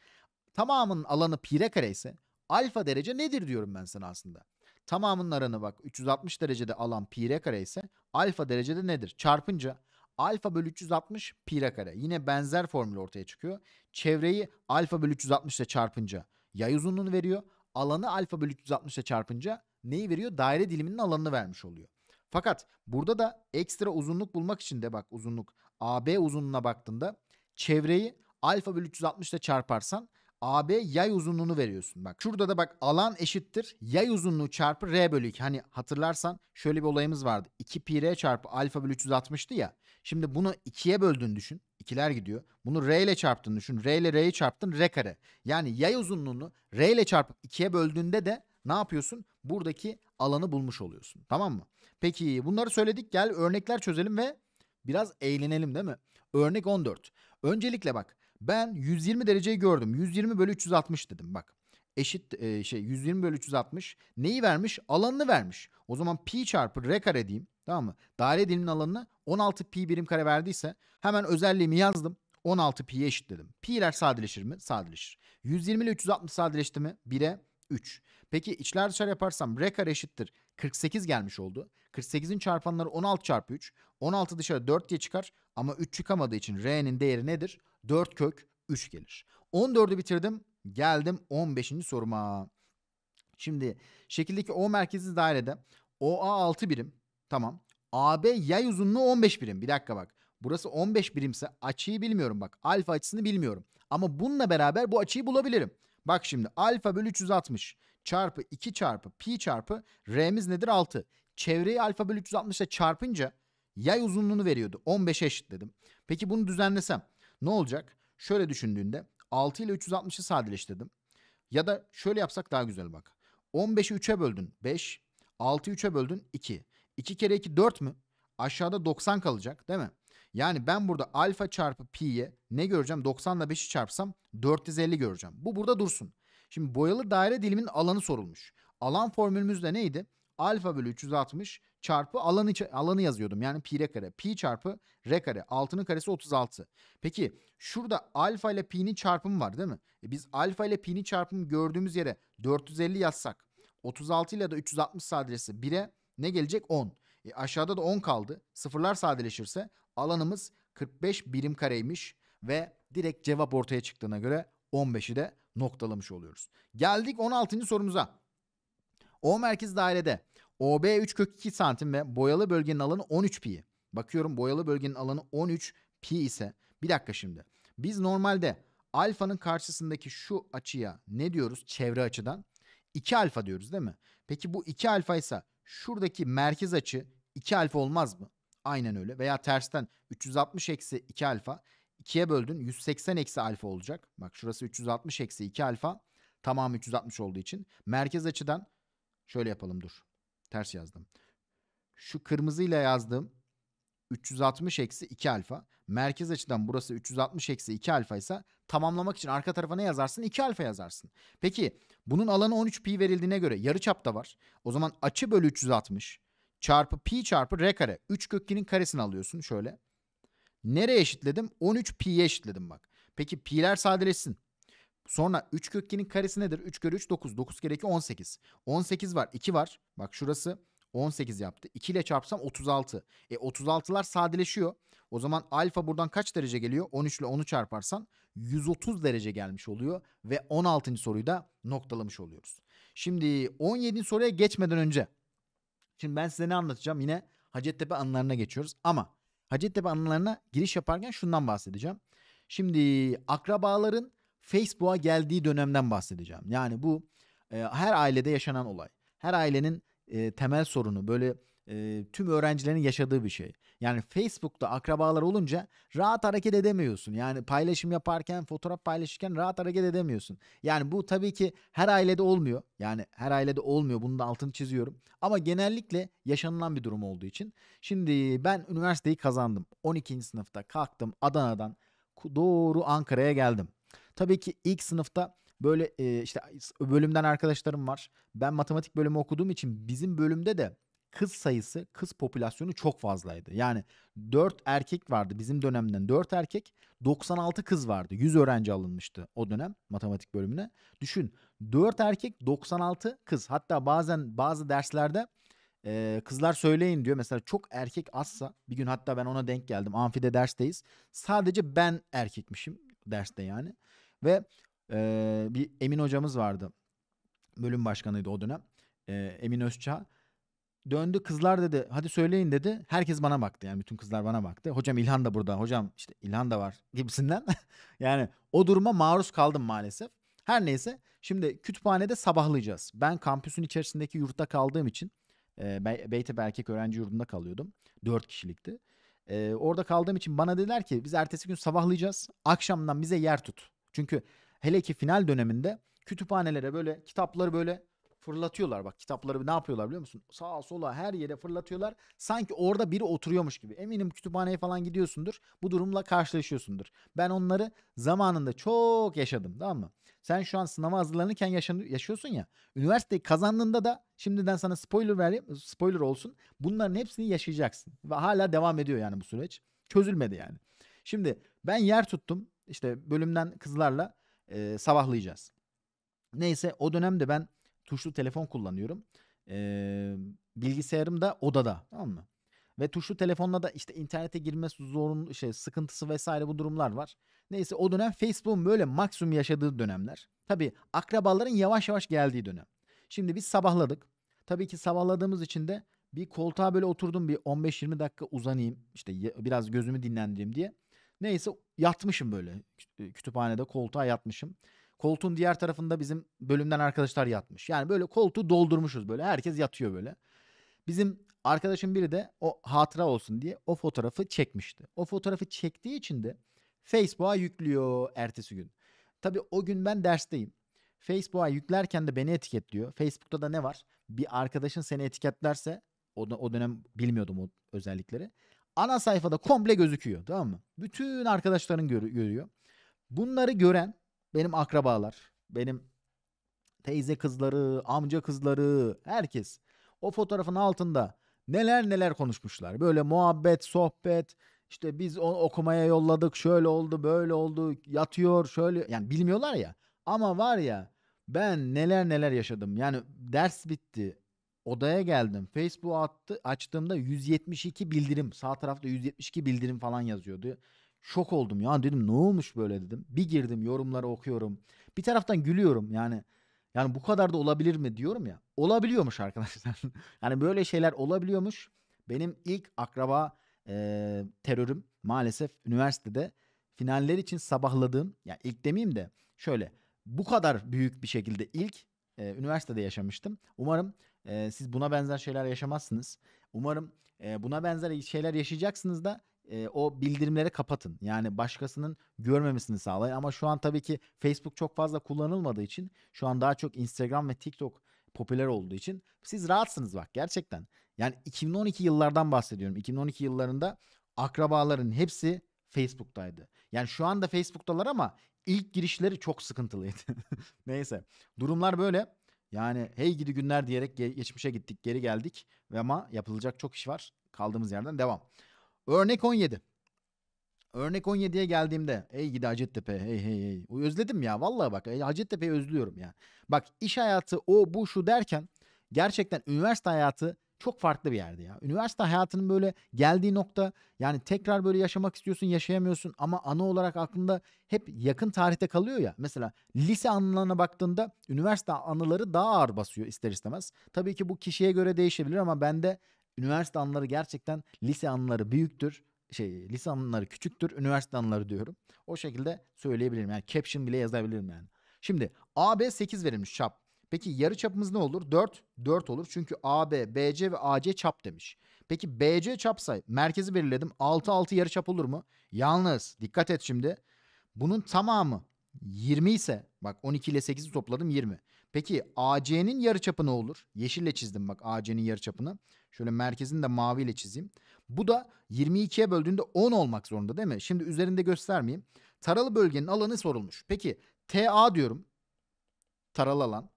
Tamamın alanı pire kare ise alfa derece nedir diyorum ben sana aslında. Tamamının aranı bak 360 derecede alan pi r kare ise alfa derecede nedir? Çarpınca alfa bölü 360 pi r kare. Yine benzer formül ortaya çıkıyor. Çevreyi alfa bölü 360 ile çarpınca yay uzunluğunu veriyor. Alanı alfa bölü 360 ile çarpınca neyi veriyor? Daire diliminin alanını vermiş oluyor. Fakat burada da ekstra uzunluk bulmak için de bak uzunluk AB uzunluğuna baktığında çevreyi alfa bölü 360 ile çarparsan AB yay uzunluğunu veriyorsun. Bak şurada da bak alan eşittir yay uzunluğu çarpı R bölü 2. Hani hatırlarsan şöyle bir olayımız vardı. 2 pi R çarpı alfa bölü 360'tı ya. Şimdi bunu 2'ye böldüğünü düşün. İkiler gidiyor. Bunu R ile çarptığını düşün. R ile R'yi çarptın R kare. Yani yay uzunluğunu R ile çarpıp 2'ye böldüğünde de ne yapıyorsun? Buradaki alanı bulmuş oluyorsun. Tamam mı? Peki bunları söyledik. Gel örnekler çözelim ve biraz eğlenelim değil mi? Örnek 14. Öncelikle bak ben 120 dereceyi gördüm. 120 bölü 360 dedim bak. Eşit e, şey 120 bölü 360 neyi vermiş? Alanını vermiş. O zaman pi çarpı r kare diyeyim. Tamam mı? Daire dilimin alanını 16 pi birim kare verdiyse hemen özelliğimi yazdım. 16 pi'ye eşitledim. Pi'ler sadeleşir mi? Sadeleşir. 120 ile 360 sadeleşti mi? 1'e 3. Peki içler dışarı yaparsam r kare eşittir. 48 gelmiş oldu. 48'in çarpanları 16 çarpı 3. 16 dışarı 4 diye çıkar ama 3 çıkamadığı için r'nin değeri nedir? 4 kök 3 gelir. 14'ü bitirdim. Geldim 15. soruma. Şimdi şekildeki O merkezli dairede OA 6 birim. Tamam. AB yay uzunluğu 15 birim. Bir dakika bak. Burası 15 birimse açıyı bilmiyorum bak. Alfa açısını bilmiyorum. Ama bununla beraber bu açıyı bulabilirim. Bak şimdi alfa bölü 360 çarpı 2 çarpı pi çarpı r'miz nedir 6. Çevreyi alfa bölü 360 ile çarpınca yay uzunluğunu veriyordu. 15'e eşit dedim. Peki bunu düzenlesem ne olacak? Şöyle düşündüğünde 6 ile 360'ı sadeleştirdim. Ya da şöyle yapsak daha güzel bak. 15'i 3'e böldün 5. 6'yı 3'e böldün 2. 2 kere 2 4 mü? Aşağıda 90 kalacak değil mi? Yani ben burada alfa çarpı pi'ye ne göreceğim? 90 ile 5'i çarpsam 450 göreceğim. Bu burada dursun. Şimdi boyalı daire dilimin alanı sorulmuş. Alan formülümüz de neydi? Alfa bölü 360 çarpı alanı alanı yazıyordum. Yani pi re kare. Pi çarpı r kare. 6'nın karesi 36. Peki şurada alfa ile pi'nin çarpımı var değil mi? E biz alfa ile pi'nin çarpımı gördüğümüz yere 450 yazsak 36 ile de 360 sadelesi 1'e ne gelecek? 10. E aşağıda da 10 kaldı. Sıfırlar sadeleşirse alanımız 45 birim kareymiş ve direkt cevap ortaya çıktığına göre 15'i de noktalamış oluyoruz. Geldik 16. sorumuza. O merkez dairede OB 3 kök 2 santim ve boyalı bölgenin alanı 13 pi. Bakıyorum boyalı bölgenin alanı 13 pi ise bir dakika şimdi. Biz normalde alfanın karşısındaki şu açıya ne diyoruz çevre açıdan? 2 alfa diyoruz değil mi? Peki bu 2 alfa ise şuradaki merkez açı 2 alfa olmaz mı? Aynen öyle. Veya tersten 360 eksi 2 alfa 2'ye böldün 180 eksi alfa olacak. Bak şurası 360 eksi 2 alfa tamamı 360 olduğu için. Merkez açıdan şöyle yapalım dur. Ters yazdım. Şu kırmızıyla yazdığım 360 eksi 2 alfa. Merkez açıdan burası 360 eksi 2 alfa ise tamamlamak için arka tarafa ne yazarsın? 2 alfa yazarsın. Peki bunun alanı 13 pi verildiğine göre yarıçap da var. O zaman açı bölü 360 çarpı pi çarpı r kare. 3 kökünün karesini alıyorsun şöyle. Nereye eşitledim? 13 pi'ye eşitledim bak. Peki pi'ler sadeleşsin. Sonra 3 kök karesi nedir? 3 kere 3 9. 9 kere 2 18. 18 var 2 var. Bak şurası 18 yaptı. 2 ile çarpsam 36. E 36'lar sadeleşiyor. O zaman alfa buradan kaç derece geliyor? 13 ile 10'u çarparsan 130 derece gelmiş oluyor. Ve 16. soruyu da noktalamış oluyoruz. Şimdi 17. soruya geçmeden önce. Şimdi ben size ne anlatacağım? Yine Hacettepe anılarına geçiyoruz. Ama Hacettepe anılarına giriş yaparken şundan bahsedeceğim. Şimdi akrabaların Facebook'a geldiği dönemden bahsedeceğim. Yani bu e, her ailede yaşanan olay. Her ailenin e, temel sorunu böyle e, tüm öğrencilerin yaşadığı bir şey. Yani Facebook'ta akrabalar olunca rahat hareket edemiyorsun. Yani paylaşım yaparken, fotoğraf paylaşırken rahat hareket edemiyorsun. Yani bu tabii ki her ailede olmuyor. Yani her ailede olmuyor. Bunun da altını çiziyorum. Ama genellikle yaşanılan bir durum olduğu için. Şimdi ben üniversiteyi kazandım. 12. sınıfta kalktım Adana'dan doğru Ankara'ya geldim. Tabii ki ilk sınıfta böyle e, işte bölümden arkadaşlarım var. Ben matematik bölümü okuduğum için bizim bölümde de kız sayısı, kız popülasyonu çok fazlaydı. Yani 4 erkek vardı bizim dönemden 4 erkek, 96 kız vardı. 100 öğrenci alınmıştı o dönem matematik bölümüne. Düşün 4 erkek 96 kız. Hatta bazen bazı derslerde e, kızlar söyleyin diyor. Mesela çok erkek azsa bir gün hatta ben ona denk geldim. Amfide dersteyiz. Sadece ben erkekmişim derste yani. Ve e, bir Emin hocamız vardı. Bölüm başkanıydı o dönem. E, Emin Özça. Döndü kızlar dedi hadi söyleyin dedi. Herkes bana baktı yani bütün kızlar bana baktı. Hocam İlhan da burada hocam işte İlhan da var gibisinden. yani o duruma maruz kaldım maalesef. Her neyse şimdi kütüphanede sabahlayacağız. Ben kampüsün içerisindeki yurtta kaldığım için e, Beytepe Erkek Öğrenci Yurdu'nda kalıyordum. Dört kişilikti. E, orada kaldığım için bana dediler ki biz ertesi gün sabahlayacağız. Akşamdan bize yer tut. Çünkü hele ki final döneminde kütüphanelere böyle kitapları böyle fırlatıyorlar. Bak kitapları ne yapıyorlar biliyor musun? Sağa sola her yere fırlatıyorlar. Sanki orada biri oturuyormuş gibi. Eminim kütüphaneye falan gidiyorsundur. Bu durumla karşılaşıyorsundur. Ben onları zamanında çok yaşadım tamam mı? Sen şu an sınava hazırlanırken yaşıyorsun ya. Üniversiteyi kazandığında da şimdiden sana spoiler vereyim. Spoiler olsun. Bunların hepsini yaşayacaksın. Ve hala devam ediyor yani bu süreç. Çözülmedi yani. Şimdi ben yer tuttum. İşte bölümden kızlarla e, sabahlayacağız. Neyse o dönemde ben tuşlu telefon kullanıyorum. E, bilgisayarım da odada tamam mı? Ve tuşlu telefonla da işte internete girme zorun şey sıkıntısı vesaire bu durumlar var. Neyse o dönem Facebook'un böyle maksimum yaşadığı dönemler. Tabii akrabaların yavaş yavaş geldiği dönem. Şimdi biz sabahladık. Tabii ki sabahladığımız için de bir koltuğa böyle oturdum bir 15-20 dakika uzanayım. işte biraz gözümü dinlendireyim diye. Neyse yatmışım böyle e, kütüphanede koltuğa yatmışım. Koltuğun diğer tarafında bizim bölümden arkadaşlar yatmış. Yani böyle koltuğu doldurmuşuz böyle. Herkes yatıyor böyle. Bizim arkadaşım biri de o hatıra olsun diye o fotoğrafı çekmişti. O fotoğrafı çektiği için de Facebook'a yüklüyor ertesi gün. Tabii o gün ben dersteyim. Facebook'a yüklerken de beni etiketliyor. Facebook'ta da ne var? Bir arkadaşın seni etiketlerse o, o dönem bilmiyordum o özellikleri ana sayfada komple gözüküyor tamam mı? Bütün arkadaşların gör- görüyor. Bunları gören benim akrabalar, benim teyze kızları, amca kızları, herkes o fotoğrafın altında neler neler konuşmuşlar. Böyle muhabbet, sohbet, işte biz onu okumaya yolladık, şöyle oldu, böyle oldu, yatıyor, şöyle yani bilmiyorlar ya. Ama var ya ben neler neler yaşadım. Yani ders bitti odaya geldim. Facebook attı, açtığımda 172 bildirim. Sağ tarafta 172 bildirim falan yazıyordu. Şok oldum ya dedim ne olmuş böyle dedim. Bir girdim yorumları okuyorum. Bir taraftan gülüyorum yani. Yani bu kadar da olabilir mi diyorum ya. Olabiliyormuş arkadaşlar. yani böyle şeyler olabiliyormuş. Benim ilk akraba e, terörüm maalesef üniversitede finaller için sabahladığım ya yani ilk demeyeyim de şöyle bu kadar büyük bir şekilde ilk e, üniversitede yaşamıştım. Umarım e, siz buna benzer şeyler yaşamazsınız. Umarım e, buna benzer şeyler yaşayacaksınız da e, o bildirimleri kapatın. Yani başkasının görmemesini sağlayın. Ama şu an tabii ki Facebook çok fazla kullanılmadığı için şu an daha çok Instagram ve TikTok popüler olduğu için siz rahatsınız bak gerçekten. Yani 2012 yıllardan bahsediyorum. 2012 yıllarında akrabaların hepsi Facebook'taydı. Yani şu anda Facebook'talar ama ilk girişleri çok sıkıntılıydı. Neyse durumlar böyle. Yani hey gidi günler diyerek geçmişe gittik geri geldik ve ama yapılacak çok iş var. Kaldığımız yerden devam. Örnek 17. Örnek 17'ye geldiğimde hey gidi Hacettepe hey hey hey. Özledim ya vallahi bak e, Hacettepe'yi özlüyorum ya. Bak iş hayatı o bu şu derken gerçekten üniversite hayatı çok farklı bir yerde ya. Üniversite hayatının böyle geldiği nokta yani tekrar böyle yaşamak istiyorsun yaşayamıyorsun ama ana olarak aklında hep yakın tarihte kalıyor ya. Mesela lise anılarına baktığında üniversite anıları daha ağır basıyor ister istemez. Tabii ki bu kişiye göre değişebilir ama bende üniversite anıları gerçekten lise anıları büyüktür. Şey lise anıları küçüktür. Üniversite anıları diyorum. O şekilde söyleyebilirim. Yani caption bile yazabilirim yani. Şimdi AB 8 verilmiş çap. Peki yarı çapımız ne olur? 4. 4 olur. Çünkü AB, BC ve AC çap demiş. Peki BC çapsay merkezi belirledim. 6 6 yarı çap olur mu? Yalnız dikkat et şimdi. Bunun tamamı 20 ise bak 12 ile 8'i topladım 20. Peki AC'nin yarı çapı ne olur? Yeşille çizdim bak AC'nin yarı çapını. Şöyle merkezini de maviyle çizeyim. Bu da 22'ye böldüğünde 10 olmak zorunda değil mi? Şimdi üzerinde göstermeyeyim. Taralı bölgenin alanı sorulmuş. Peki TA diyorum. Taralı alan.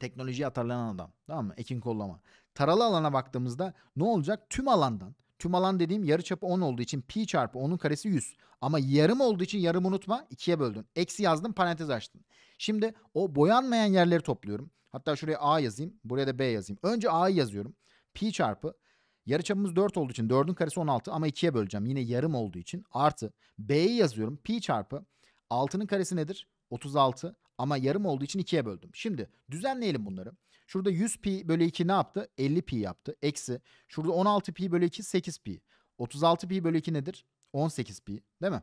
Teknolojiye atarlanan adam. Tamam mı? Ekin kollama. Taralı alana baktığımızda ne olacak? Tüm alandan. Tüm alan dediğim yarı çapı 10 olduğu için pi çarpı 10'un karesi 100. Ama yarım olduğu için yarım unutma ikiye böldün. Eksi yazdın parantez açtın. Şimdi o boyanmayan yerleri topluyorum. Hatta şuraya A yazayım. Buraya da B yazayım. Önce A'yı yazıyorum. Pi çarpı yarı çapımız 4 olduğu için 4'ün karesi 16 ama ikiye böleceğim. Yine yarım olduğu için artı b'yi yazıyorum. Pi çarpı 6'nın karesi nedir? 36 ama yarım olduğu için ikiye böldüm. Şimdi düzenleyelim bunları. Şurada 100 pi bölü 2 ne yaptı? 50 pi yaptı. Eksi. Şurada 16 pi bölü 2 8 pi. 36 pi bölü 2 nedir? 18 pi değil mi?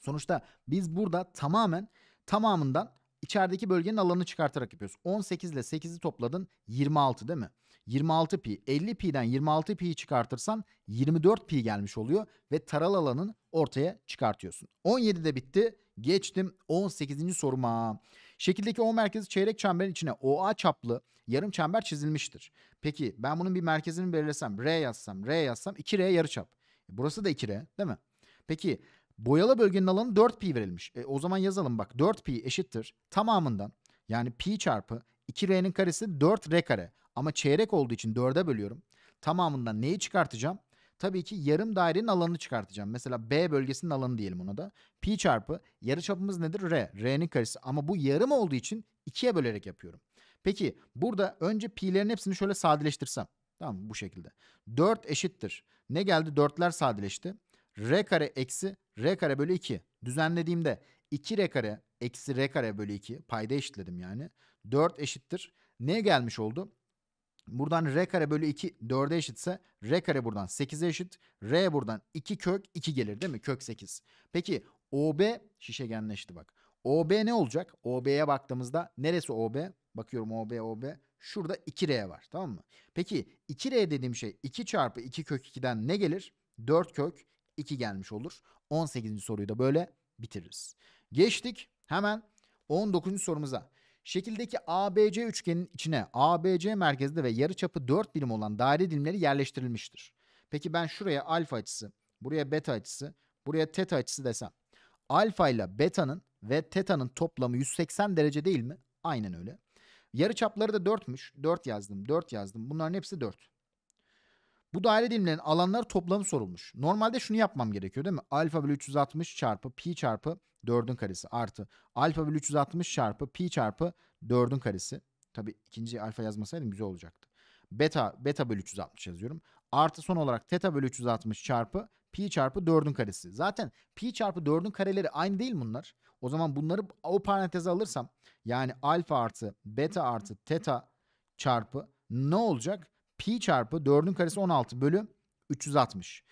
Sonuçta biz burada tamamen tamamından içerideki bölgenin alanını çıkartarak yapıyoruz. 18 ile 8'i topladın 26 değil mi? 26 pi 50 pi'den 26 pi'yi çıkartırsan 24 pi gelmiş oluyor ve taral alanın ortaya çıkartıyorsun. 17 de bitti. Geçtim 18. soruma. Şekildeki O merkezi çeyrek çemberin içine OA çaplı yarım çember çizilmiştir. Peki ben bunun bir merkezini belirlesem R yazsam R yazsam 2R yarıçap. E, burası da 2R değil mi? Peki boyalı bölgenin alanı 4 pi verilmiş. E, o zaman yazalım bak 4 pi eşittir tamamından yani pi çarpı 2R'nin karesi 4R kare ama çeyrek olduğu için dörde bölüyorum. Tamamından neyi çıkartacağım? Tabii ki yarım dairenin alanını çıkartacağım. Mesela B bölgesinin alanı diyelim ona da. Pi çarpı yarı çapımız nedir? R. R'nin karesi. Ama bu yarım olduğu için ikiye bölerek yapıyorum. Peki burada önce pi'lerin hepsini şöyle sadeleştirsem. Tamam mı? Bu şekilde. 4 eşittir. Ne geldi? 4'ler sadeleşti. R kare eksi R kare bölü 2. Düzenlediğimde 2R kare eksi R kare bölü 2 payda eşitledim yani. 4 eşittir. Ne gelmiş oldu? Buradan r kare bölü 2 4'e eşitse r kare buradan 8'e eşit. R buradan 2 kök 2 gelir değil mi? Kök 8. Peki OB şişe şişegenleşti bak. OB ne olacak? OB'ye baktığımızda neresi OB? Bakıyorum OB OB. Şurada 2R var tamam mı? Peki 2R dediğim şey 2 çarpı 2 kök 2'den ne gelir? 4 kök 2 gelmiş olur. 18. soruyu da böyle bitiririz. Geçtik hemen 19. sorumuza. Şekildeki ABC üçgenin içine ABC merkezde ve yarıçapı 4 birim olan daire dilimleri yerleştirilmiştir. Peki ben şuraya alfa açısı, buraya beta açısı, buraya teta açısı desem. Alfa ile beta'nın ve teta'nın toplamı 180 derece değil mi? Aynen öyle. Yarıçapları da 4'müş. 4 yazdım, 4 yazdım. Bunların hepsi 4. Bu daire dilimlerinin alanları toplamı sorulmuş. Normalde şunu yapmam gerekiyor değil mi? Alfa bölü 360 çarpı pi çarpı 4'ün karesi artı alfa bölü 360 çarpı pi çarpı 4'ün karesi. Tabi ikinci alfa yazmasaydım güzel olacaktı. Beta, beta bölü 360 yazıyorum. Artı son olarak teta bölü 360 çarpı pi çarpı 4'ün karesi. Zaten pi çarpı 4'ün kareleri aynı değil bunlar. O zaman bunları o paranteze alırsam yani alfa artı beta artı teta çarpı ne olacak? pi çarpı 4'ün karesi 16 bölü 360.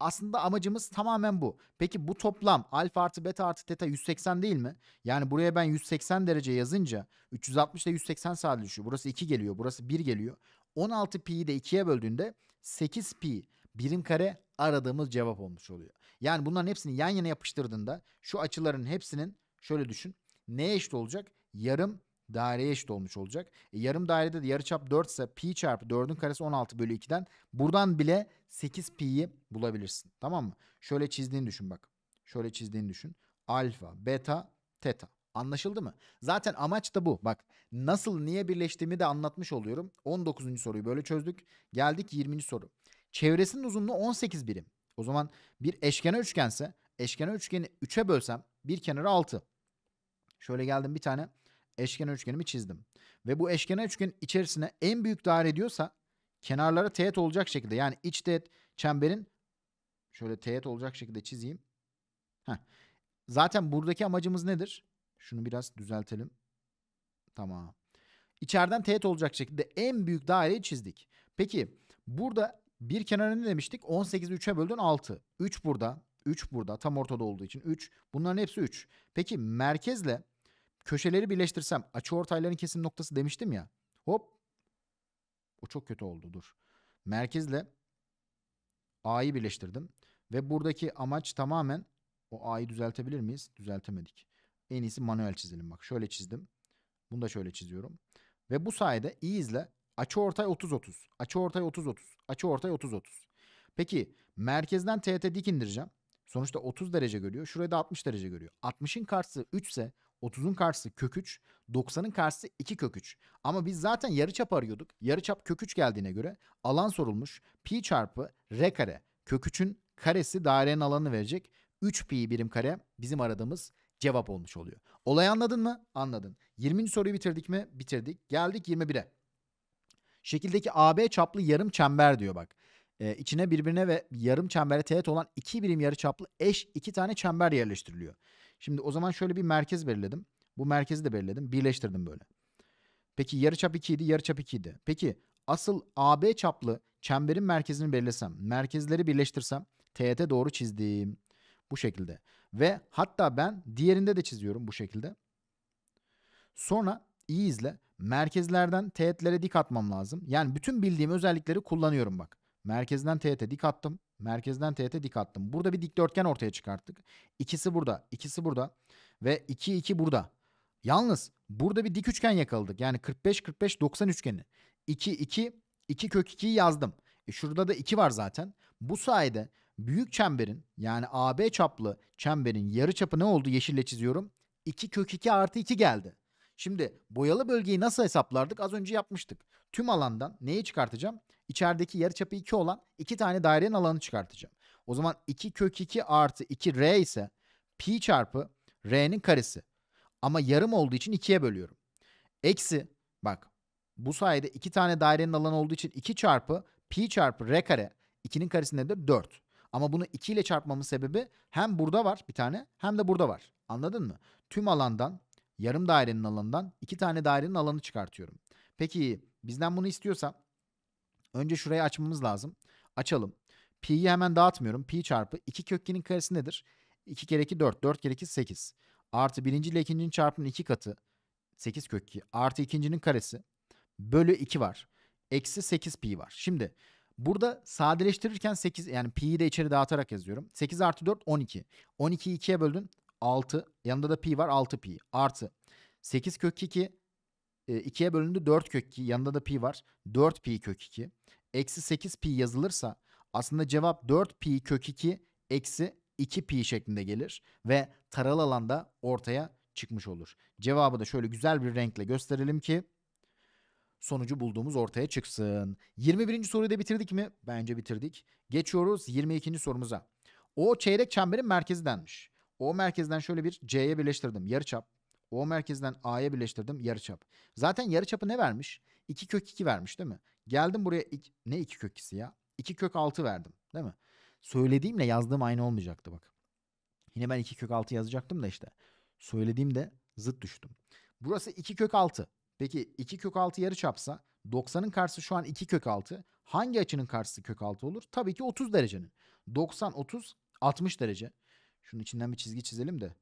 Aslında amacımız tamamen bu. Peki bu toplam alfa artı beta artı teta 180 değil mi? Yani buraya ben 180 derece yazınca 360 ile 180 sadeleşiyor. Burası 2 geliyor, burası 1 geliyor. 16 pi'yi de 2'ye böldüğünde 8 pi birim kare aradığımız cevap olmuş oluyor. Yani bunların hepsini yan yana yapıştırdığında şu açıların hepsinin şöyle düşün. Neye eşit olacak? Yarım daireye eşit olmuş olacak. E, yarım dairede de çap 4 ise pi çarpı 4'ün karesi 16 bölü 2'den buradan bile 8 pi'yi bulabilirsin. Tamam mı? Şöyle çizdiğini düşün bak. Şöyle çizdiğini düşün. Alfa, beta, teta. Anlaşıldı mı? Zaten amaç da bu. Bak nasıl niye birleştiğimi de anlatmış oluyorum. 19. soruyu böyle çözdük. Geldik 20. soru. Çevresinin uzunluğu 18 birim. O zaman bir eşkenar üçgense eşkenar üçgeni 3'e bölsem bir kenarı 6. Şöyle geldim bir tane eşkenar üçgenimi çizdim. Ve bu eşkenar üçgenin içerisine en büyük daire ediyorsa kenarlara teğet olacak şekilde yani iç teğet çemberin şöyle teğet olacak şekilde çizeyim. Heh. Zaten buradaki amacımız nedir? Şunu biraz düzeltelim. Tamam. İçeriden teğet olacak şekilde en büyük daireyi çizdik. Peki burada bir kenarı ne demiştik? 18'i 3'e böldün 6. 3 burada. 3 burada. Tam ortada olduğu için 3. Bunların hepsi 3. Peki merkezle köşeleri birleştirsem açı ortayların kesim noktası demiştim ya. Hop. O çok kötü oldu dur. Merkezle A'yı birleştirdim. Ve buradaki amaç tamamen o A'yı düzeltebilir miyiz? Düzeltemedik. En iyisi manuel çizelim bak. Şöyle çizdim. Bunu da şöyle çiziyorum. Ve bu sayede iyi izle ortay 30 30. açı ortay 30 30. açı ortay 30 30. Peki merkezden teğete dik indireceğim. Sonuçta 30 derece görüyor. Şurayı da 60 derece görüyor. 60'ın karşısı 3 ise 30'un karşısı kök 3, 90'ın karşısı 2 kök 3. Ama biz zaten yarıçap arıyorduk. Yarıçap kök 3 geldiğine göre alan sorulmuş. Pi çarpı r kare. Kök 3'ün karesi dairenin alanını verecek. 3 pi birim kare bizim aradığımız cevap olmuş oluyor. Olayı anladın mı? Anladın. 20. soruyu bitirdik mi? Bitirdik. Geldik 21'e. Şekildeki AB çaplı yarım çember diyor bak. Ee, içine birbirine ve yarım çembere teğet olan iki birim yarı çaplı eş iki tane çember yerleştiriliyor. Şimdi o zaman şöyle bir merkez belirledim. Bu merkezi de belirledim. Birleştirdim böyle. Peki yarıçap 2 idi, yarıçap 2 idi. Peki asıl AB çaplı çemberin merkezini belirlesem, merkezleri birleştirsem teğete doğru çizdiğim Bu şekilde. Ve hatta ben diğerinde de çiziyorum bu şekilde. Sonra iyi izle. Merkezlerden teğetlere dik atmam lazım. Yani bütün bildiğim özellikleri kullanıyorum bak. Merkezden teğete dik attım. Merkezden teğete dik attım. Burada bir dikdörtgen ortaya çıkarttık. İkisi burada, ikisi burada ve 2 2 burada. Yalnız burada bir dik üçgen yakaladık. Yani 45 45 90 üçgeni. 2 2 2 kök 2'yi yazdım. E şurada da 2 var zaten. Bu sayede büyük çemberin yani AB çaplı çemberin yarı çapı ne oldu? Yeşille çiziyorum. 2 kök 2 artı 2 geldi. Şimdi boyalı bölgeyi nasıl hesaplardık? Az önce yapmıştık. Tüm alandan neyi çıkartacağım? içerideki yarıçapı 2 olan iki tane dairenin alanı çıkartacağım. O zaman 2 kök 2 artı 2 r ise pi çarpı r'nin karesi. Ama yarım olduğu için 2'ye bölüyorum. Eksi bak bu sayede iki tane dairenin alanı olduğu için 2 çarpı pi çarpı r kare 2'nin karesi nedir? 4. Ama bunu 2 ile çarpmamın sebebi hem burada var bir tane hem de burada var. Anladın mı? Tüm alandan yarım dairenin alanından iki tane dairenin alanı çıkartıyorum. Peki bizden bunu istiyorsa Önce şurayı açmamız lazım. Açalım. Pi'yi hemen dağıtmıyorum. Pi çarpı 2 kök 2'nin karesi nedir? 2 kere 2 4. 4 kere 2 8. Artı birinci ile ikincinin çarpımının 2 katı. 8 kök 2. Artı ikincinin karesi. Bölü 2 var. Eksi 8 pi var. Şimdi burada sadeleştirirken 8 yani pi'yi de içeri dağıtarak yazıyorum. 8 artı 4 12. 12'yi 2'ye böldün. 6. Yanında da pi var 6 pi. Artı 8 kök 2 2'ye e, bölündü 4 kök 2. Yanında da pi var. 4 pi kök 2 eksi 8 pi yazılırsa aslında cevap 4 pi kök 2 eksi 2 pi şeklinde gelir ve taralı alanda ortaya çıkmış olur. Cevabı da şöyle güzel bir renkle gösterelim ki sonucu bulduğumuz ortaya çıksın. 21. soruyu da bitirdik mi? Bence bitirdik. Geçiyoruz 22. sorumuza. O çeyrek çemberin merkezi denmiş. O merkezden şöyle bir C'ye birleştirdim yarıçap. O merkezden A'ya birleştirdim yarıçap. Zaten yarıçapı ne vermiş? 2 kök 2 vermiş değil mi? Geldim buraya iki, ne 2 kök 2'si ya? 2 kök 6 verdim değil mi? Söylediğimle yazdığım aynı olmayacaktı bak. Yine ben 2 kök 6 yazacaktım da işte. Söylediğimde zıt düştüm. Burası 2 kök 6. Peki 2 kök 6 yarı çapsa 90'ın karşısı şu an 2 kök 6. Hangi açının karşısı kök 6 olur? Tabii ki 30 derecenin. 90, 30, 60 derece. Şunun içinden bir çizgi çizelim de.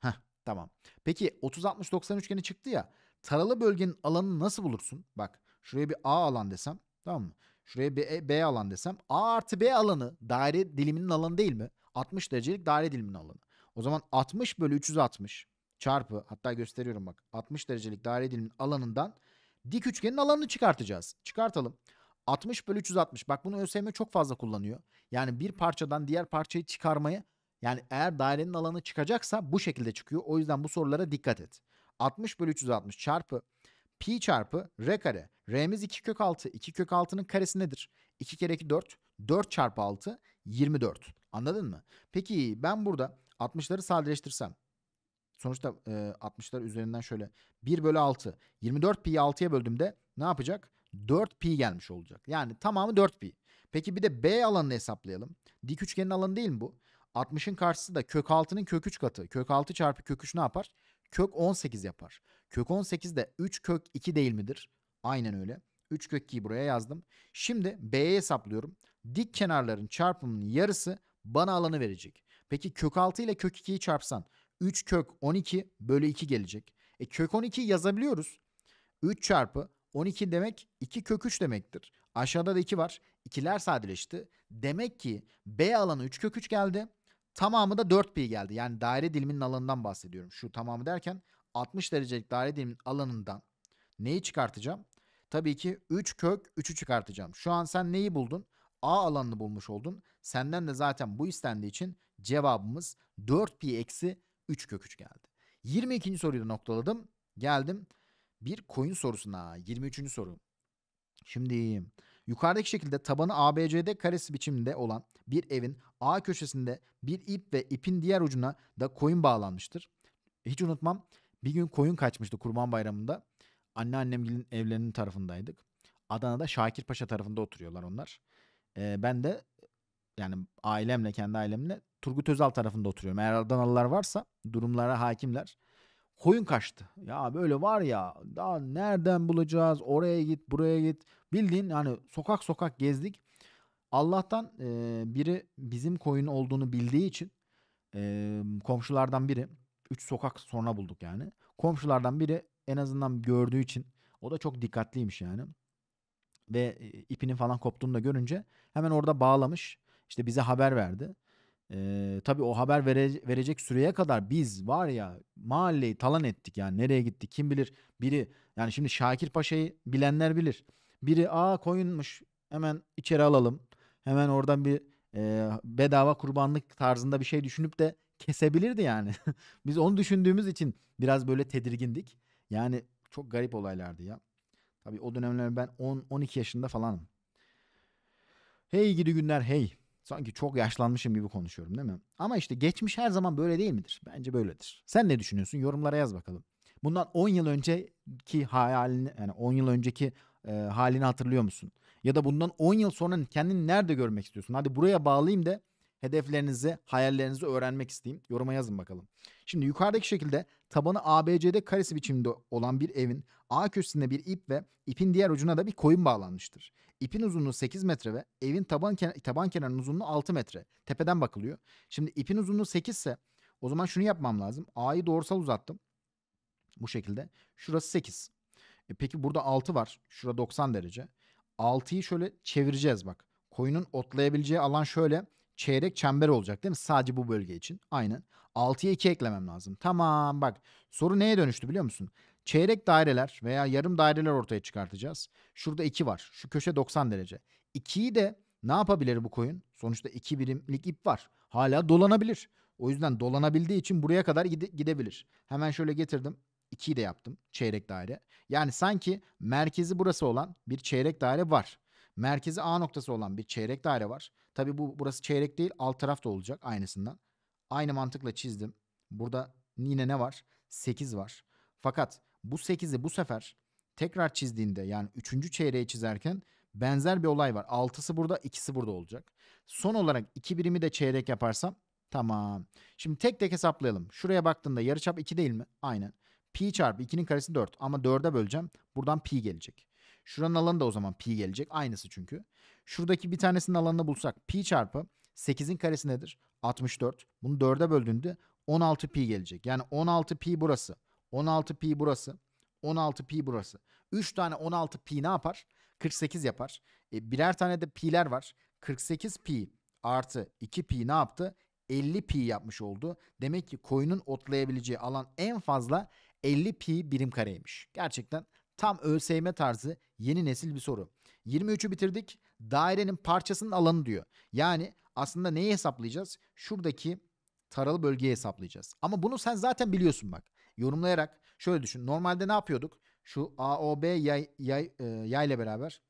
Heh tamam. Peki 30, 60, 90 üçgeni çıktı ya. Taralı bölgenin alanını nasıl bulursun? Bak şuraya bir A alan desem tamam mı? Şuraya bir e, B alan desem A artı B alanı daire diliminin alanı değil mi? 60 derecelik daire diliminin alanı. O zaman 60 bölü 360 çarpı hatta gösteriyorum bak 60 derecelik daire diliminin alanından dik üçgenin alanını çıkartacağız. Çıkartalım. 60 bölü 360 bak bunu ÖSYM çok fazla kullanıyor. Yani bir parçadan diğer parçayı çıkarmayı, yani eğer dairenin alanı çıkacaksa bu şekilde çıkıyor. O yüzden bu sorulara dikkat et. 60 bölü 360 çarpı pi çarpı r kare. R'miz 2 kök 6. 2 kök 6'nın karesi nedir? 2 kere 2 4. 4 çarpı 6 24. Anladın mı? Peki ben burada 60'ları sadeleştirsem sonuçta e, 60'lar üzerinden şöyle 1 bölü 6 24 pi'yi 6'ya böldüğümde ne yapacak? 4 pi gelmiş olacak. Yani tamamı 4 pi. Peki bir de B alanını hesaplayalım. Dik üçgenin alanı değil mi bu? 60'ın karşısı da kök 6'nın kök 3 katı. Kök 6 çarpı kök 3 ne yapar? kök 18 yapar. Kök 18 de 3 kök 2 değil midir? Aynen öyle. 3 kök 2'yi buraya yazdım. Şimdi B'ye hesaplıyorum. Dik kenarların çarpımının yarısı bana alanı verecek. Peki kök 6 ile kök 2'yi çarpsan 3 kök 12 bölü 2 gelecek. E kök 12 yazabiliyoruz. 3 çarpı 12 demek 2 kök 3 demektir. Aşağıda da 2 var. İkiler sadeleşti. Demek ki B alanı 3 kök 3 geldi. Tamamı da 4pi geldi. Yani daire diliminin alanından bahsediyorum. Şu tamamı derken 60 derecelik daire diliminin alanından neyi çıkartacağım? Tabii ki 3 kök 3'ü çıkartacağım. Şu an sen neyi buldun? A alanını bulmuş oldun. Senden de zaten bu istendiği için cevabımız 4pi eksi 3 kök 3 geldi. 22. soruyu da noktaladım. Geldim bir koyun sorusuna. 23. soru. Şimdi Yukarıdaki şekilde tabanı ABCD karesi biçiminde olan bir evin A köşesinde bir ip ve ipin diğer ucuna da koyun bağlanmıştır. Hiç unutmam bir gün koyun kaçmıştı Kurban Bayramı'nda. Anneannemgilin evlerinin tarafındaydık. Adana'da Şakirpaşa tarafında oturuyorlar onlar. Ee, ben de yani ailemle kendi ailemle Turgut Özal tarafında oturuyorum. Eğer Adanalılar varsa durumlara hakimler koyun kaçtı. Ya böyle var ya daha nereden bulacağız oraya git buraya git. Bildiğin hani sokak sokak gezdik. Allah'tan e, biri bizim koyun olduğunu bildiği için e, komşulardan biri 3 sokak sonra bulduk yani. Komşulardan biri en azından gördüğü için o da çok dikkatliymiş yani. Ve e, ipinin falan koptuğunu da görünce hemen orada bağlamış. İşte bize haber verdi. Ee, tabii o haber vere, verecek süreye kadar biz var ya mahalleyi talan ettik yani nereye gitti kim bilir biri yani şimdi Şakir Paşa'yı bilenler bilir. Biri aa koyunmuş hemen içeri alalım hemen oradan bir e, bedava kurbanlık tarzında bir şey düşünüp de kesebilirdi yani. biz onu düşündüğümüz için biraz böyle tedirgindik. Yani çok garip olaylardı ya. Tabii o dönemler ben 10-12 yaşında falanım. Hey gidi günler hey. Sanki çok yaşlanmışım gibi konuşuyorum değil mi? Ama işte geçmiş her zaman böyle değil midir? Bence böyledir. Sen ne düşünüyorsun? Yorumlara yaz bakalım. Bundan 10 yıl önceki hayalini yani 10 yıl önceki e, halini hatırlıyor musun? Ya da bundan 10 yıl sonra kendini nerede görmek istiyorsun? Hadi buraya bağlayayım da hedeflerinizi, hayallerinizi öğrenmek isteyeyim. Yoruma yazın bakalım. Şimdi yukarıdaki şekilde tabanı ABCD karesi biçiminde olan bir evin A köşesinde bir ip ve ipin diğer ucuna da bir koyun bağlanmıştır. İpin uzunluğu 8 metre ve evin taban, kenar, taban kenarının uzunluğu 6 metre. Tepeden bakılıyor. Şimdi ipin uzunluğu 8 ise o zaman şunu yapmam lazım. A'yı doğrusal uzattım. Bu şekilde. Şurası 8. E peki burada 6 var. Şura 90 derece. 6'yı şöyle çevireceğiz bak. Koyunun otlayabileceği alan şöyle çeyrek çember olacak değil mi? Sadece bu bölge için. Aynen. 6'ya 2 eklemem lazım. Tamam bak soru neye dönüştü biliyor musun? Çeyrek daireler veya yarım daireler ortaya çıkartacağız. Şurada 2 var. Şu köşe 90 derece. 2'yi de ne yapabilir bu koyun? Sonuçta 2 birimlik ip var. Hala dolanabilir. O yüzden dolanabildiği için buraya kadar gide gidebilir. Hemen şöyle getirdim. 2'yi de yaptım. Çeyrek daire. Yani sanki merkezi burası olan bir çeyrek daire var. Merkezi A noktası olan bir çeyrek daire var. Tabi bu burası çeyrek değil alt taraf da olacak aynısından. Aynı mantıkla çizdim. Burada yine ne var? 8 var. Fakat bu 8'i bu sefer tekrar çizdiğinde yani 3. çeyreği çizerken benzer bir olay var. 6'sı burada, 2'si burada olacak. Son olarak 2 birimi de çeyrek yaparsam tamam. Şimdi tek tek hesaplayalım. Şuraya baktığında yarıçap 2 değil mi? Aynen. Pi çarpı 2'nin karesi 4 ama 4'e böleceğim. Buradan pi gelecek. Şuranın alanı da o zaman pi gelecek. Aynısı çünkü. Şuradaki bir tanesinin alanını bulsak pi çarpı 8'in karesi nedir? 64. Bunu 4'e böldüğünde 16 pi gelecek. Yani 16 pi burası. 16 pi burası. 16 pi burası. 3 tane 16 pi ne yapar? 48 yapar. E, birer tane de pi'ler var. 48 pi artı 2 pi ne yaptı? 50 pi yapmış oldu. Demek ki koyunun otlayabileceği alan en fazla 50 pi birim kareymiş. Gerçekten tam ÖSYM tarzı yeni nesil bir soru. 23'ü bitirdik. Dairenin parçasının alanı diyor. Yani aslında neyi hesaplayacağız? Şuradaki taralı bölgeyi hesaplayacağız. Ama bunu sen zaten biliyorsun bak. Yorumlayarak şöyle düşün. Normalde ne yapıyorduk? Şu AOB yay, yay, e, yay ile beraber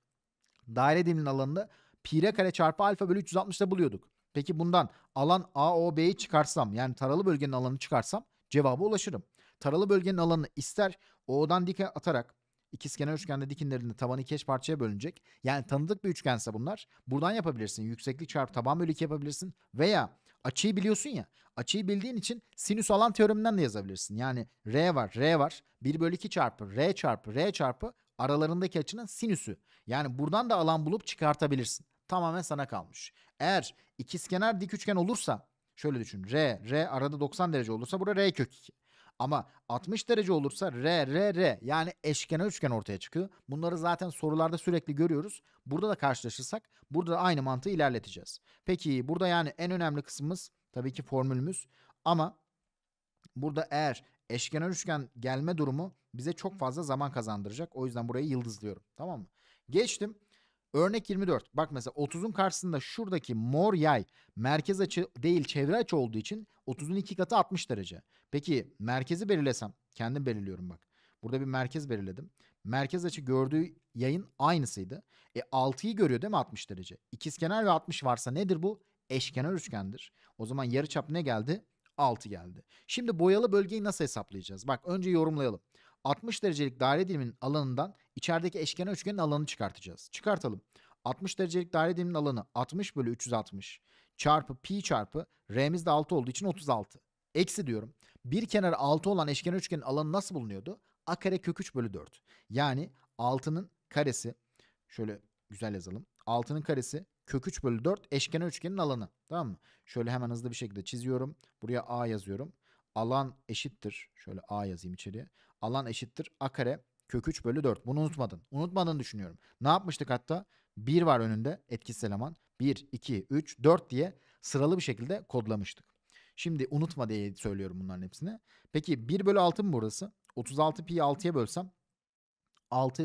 daire diliminin alanını pire kare çarpı alfa bölü 360'da buluyorduk. Peki bundan alan AOB'yi çıkarsam yani taralı bölgenin alanını çıkarsam cevaba ulaşırım. Taralı bölgenin alanını ister O'dan dike atarak İkizkenar üçgende dikinlerinde tabanı iki eş parçaya bölünecek. Yani tanıdık bir üçgense bunlar. Buradan yapabilirsin. Yükseklik çarpı taban bölü 2 yapabilirsin. Veya açıyı biliyorsun ya. Açıyı bildiğin için sinüs alan teoreminden de yazabilirsin. Yani R var, R var. 1 bölü 2 çarpı R çarpı R çarpı aralarındaki açının sinüsü. Yani buradan da alan bulup çıkartabilirsin. Tamamen sana kalmış. Eğer ikizkenar dik üçgen olursa şöyle düşün. R, R arada 90 derece olursa burada R kök 2. Ama 60 derece olursa R, R, R yani eşkenar üçgen ortaya çıkıyor. Bunları zaten sorularda sürekli görüyoruz. Burada da karşılaşırsak burada da aynı mantığı ilerleteceğiz. Peki burada yani en önemli kısmımız tabii ki formülümüz ama burada eğer eşkenar üçgen gelme durumu bize çok fazla zaman kazandıracak. O yüzden burayı yıldızlıyorum. Tamam mı? Geçtim. Örnek 24. Bak mesela 30'un karşısında şuradaki mor yay merkez açı değil çevre açı olduğu için 30'un iki katı 60 derece. Peki merkezi belirlesem kendim belirliyorum bak. Burada bir merkez belirledim. Merkez açı gördüğü yayın aynısıydı. E 6'yı görüyor değil mi 60 derece? İkizkenar ve 60 varsa nedir bu? Eşkenar üçgendir. O zaman yarıçap ne geldi? 6 geldi. Şimdi boyalı bölgeyi nasıl hesaplayacağız? Bak önce yorumlayalım. 60 derecelik daire diliminin alanından içerideki eşkenar üçgenin alanını çıkartacağız. Çıkartalım. 60 derecelik daire diliminin alanı 60 bölü 360 çarpı pi çarpı r'miz de 6 olduğu için 36. Eksi diyorum. Bir kenarı 6 olan eşkenar üçgenin alanı nasıl bulunuyordu? A kare kök 3 bölü 4. Yani 6'nın karesi şöyle güzel yazalım. 6'nın karesi kök 3 bölü 4 eşkenar üçgenin alanı. Tamam mı? Şöyle hemen hızlı bir şekilde çiziyorum. Buraya A yazıyorum alan eşittir. Şöyle a yazayım içeriye. Alan eşittir a kare kök 3 bölü 4. Bunu unutmadın. Unutmadığını düşünüyorum. Ne yapmıştık hatta? 1 var önünde etkisiz eleman. 1, 2, 3, 4 diye sıralı bir şekilde kodlamıştık. Şimdi unutma diye söylüyorum bunların hepsini. Peki 1 bölü 6 mı burası? 36 pi 6'ya bölsem 6 e,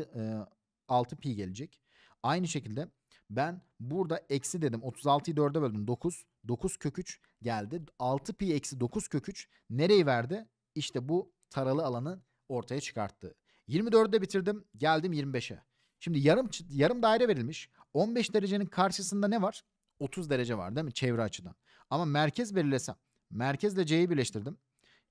6 pi gelecek. Aynı şekilde ben burada eksi dedim. 36'yı 4'e böldüm. 9. 9 kök 3 geldi. 6 pi eksi 9 kök 3 nereyi verdi? İşte bu taralı alanı ortaya çıkarttı. 24'de bitirdim. Geldim 25'e. Şimdi yarım yarım daire verilmiş. 15 derecenin karşısında ne var? 30 derece var değil mi çevre açıdan? Ama merkez belirlesem. Merkezle C'yi birleştirdim.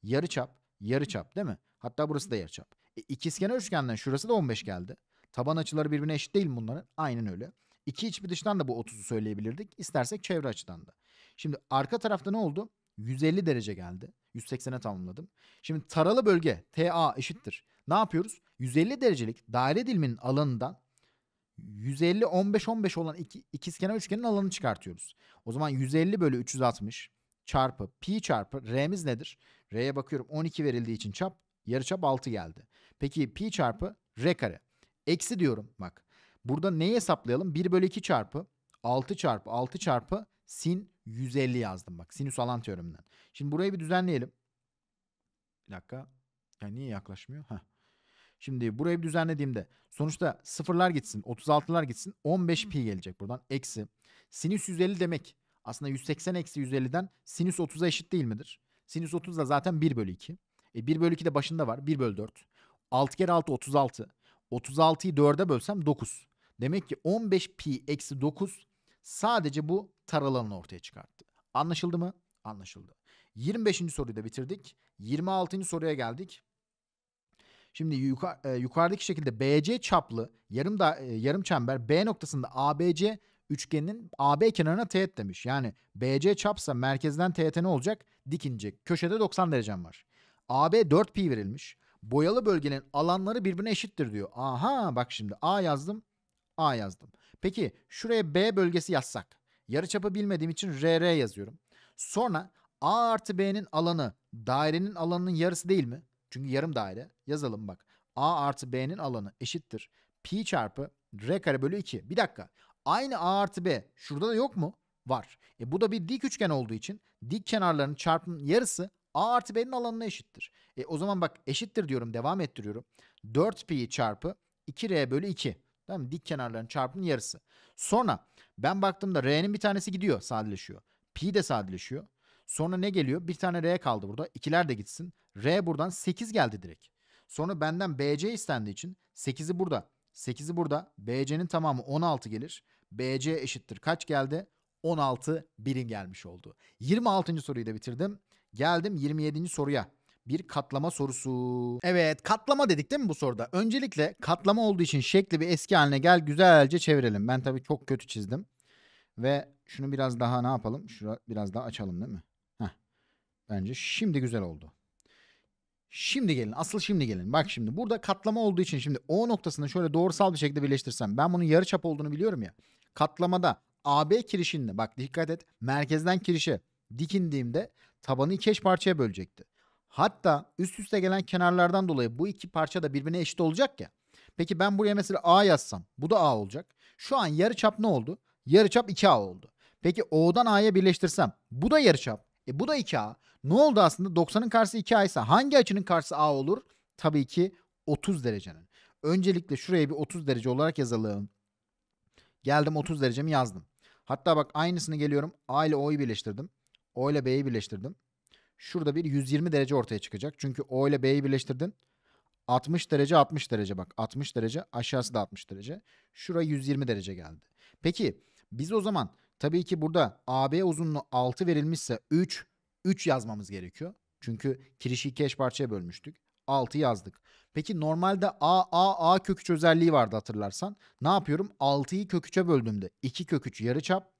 Yarı çap, yarı çap değil mi? Hatta burası da yarı çap. E, ikizkenar üçgenden şurası da 15 geldi. Taban açıları birbirine eşit değil mi bunların? Aynen öyle. İki iç bir dıştan da bu 30'u söyleyebilirdik. İstersek çevre açıdan da. Şimdi arka tarafta ne oldu? 150 derece geldi. 180'e tamamladım. Şimdi taralı bölge TA eşittir. Ne yapıyoruz? 150 derecelik daire diliminin alanından 150 15 15 olan iki, ikizkenar üçgenin alanını çıkartıyoruz. O zaman 150 bölü 360 çarpı pi çarpı r'miz nedir? R'ye bakıyorum 12 verildiği için çap yarıçap 6 geldi. Peki pi çarpı r kare. Eksi diyorum bak. Burada neyi hesaplayalım? 1 bölü 2 çarpı 6 çarpı 6 çarpı sin 150 yazdım bak. Sinüs alan teoreminden. Şimdi burayı bir düzenleyelim. Bir dakika. Ya niye yaklaşmıyor? Heh. Şimdi burayı bir düzenlediğimde sonuçta sıfırlar gitsin, 36'lar gitsin. 15 pi gelecek buradan. Eksi. Sinüs 150 demek. Aslında 180 eksi 150'den sinüs 30'a eşit değil midir? Sinüs 30 da zaten 1 bölü 2. E 1 bölü 2 de başında var. 1 bölü 4. 6 kere 6 36. 36'yı 4'e bölsem 9. Demek ki 15 pi eksi 9 sadece bu taralanı ortaya çıkarttı. Anlaşıldı mı? Anlaşıldı. 25. soruyu da bitirdik. 26. soruya geldik. Şimdi yuka, e, yukarıdaki şekilde BC çaplı yarım da e, yarım çember B noktasında ABC üçgeninin AB kenarına teğet demiş. Yani BC çapsa merkezden teğete ne olacak? Dikince. Köşede 90 derecem var. AB 4 pi verilmiş. Boyalı bölgenin alanları birbirine eşittir diyor. Aha bak şimdi A yazdım. A yazdım. Peki şuraya B bölgesi yazsak. Yarıçapı bilmediğim için RR yazıyorum. Sonra A artı B'nin alanı dairenin alanının yarısı değil mi? Çünkü yarım daire. Yazalım bak. A artı B'nin alanı eşittir. Pi çarpı R kare bölü 2. Bir dakika. Aynı A artı B şurada da yok mu? Var. E bu da bir dik üçgen olduğu için dik kenarların çarpımının yarısı A artı B'nin alanına eşittir. E o zaman bak eşittir diyorum devam ettiriyorum. 4pi çarpı 2R bölü 2. Tamam Dik kenarların çarpımının yarısı. Sonra ben baktığımda R'nin bir tanesi gidiyor sadeleşiyor. Pi de sadeleşiyor. Sonra ne geliyor? Bir tane R kaldı burada. İkiler de gitsin. R buradan 8 geldi direkt. Sonra benden BC istendiği için 8'i burada. 8'i burada. BC'nin tamamı 16 gelir. BC eşittir. Kaç geldi? 16 birim gelmiş oldu. 26. soruyu da bitirdim. Geldim 27. soruya bir katlama sorusu. Evet katlama dedik değil mi bu soruda? Öncelikle katlama olduğu için şekli bir eski haline gel güzelce çevirelim. Ben tabii çok kötü çizdim. Ve şunu biraz daha ne yapalım? Şura biraz daha açalım değil mi? Heh. Bence şimdi güzel oldu. Şimdi gelin. Asıl şimdi gelin. Bak şimdi burada katlama olduğu için şimdi O noktasını şöyle doğrusal bir şekilde birleştirsem. Ben bunun yarı çap olduğunu biliyorum ya. Katlamada AB kirişinde bak dikkat et merkezden kirişe dikindiğimde tabanı iki eş parçaya bölecekti. Hatta üst üste gelen kenarlardan dolayı bu iki parça da birbirine eşit olacak ya. Peki ben buraya mesela A yazsam bu da A olacak. Şu an yarıçap ne oldu? Yarıçap 2A oldu. Peki O'dan A'ya birleştirsem bu da yarıçap. E bu da 2A. Ne oldu aslında? 90'ın karşısı 2A ise hangi açının karşısı A olur? Tabii ki 30 derecenin. Öncelikle şuraya bir 30 derece olarak yazalım. Geldim 30 derecemi yazdım. Hatta bak aynısını geliyorum. A ile O'yu birleştirdim. O ile B'yi birleştirdim. Şurada bir 120 derece ortaya çıkacak. Çünkü O ile B'yi birleştirdin. 60 derece 60 derece bak. 60 derece aşağısı da 60 derece. Şura 120 derece geldi. Peki biz o zaman tabii ki burada AB uzunluğu 6 verilmişse 3 3 yazmamız gerekiyor. Çünkü kirişi keş parçaya bölmüştük. 6 yazdık. Peki normalde A, A, A köküç özelliği vardı hatırlarsan. Ne yapıyorum? 6'yı köküçe böldüğümde 2 köküç yarıçap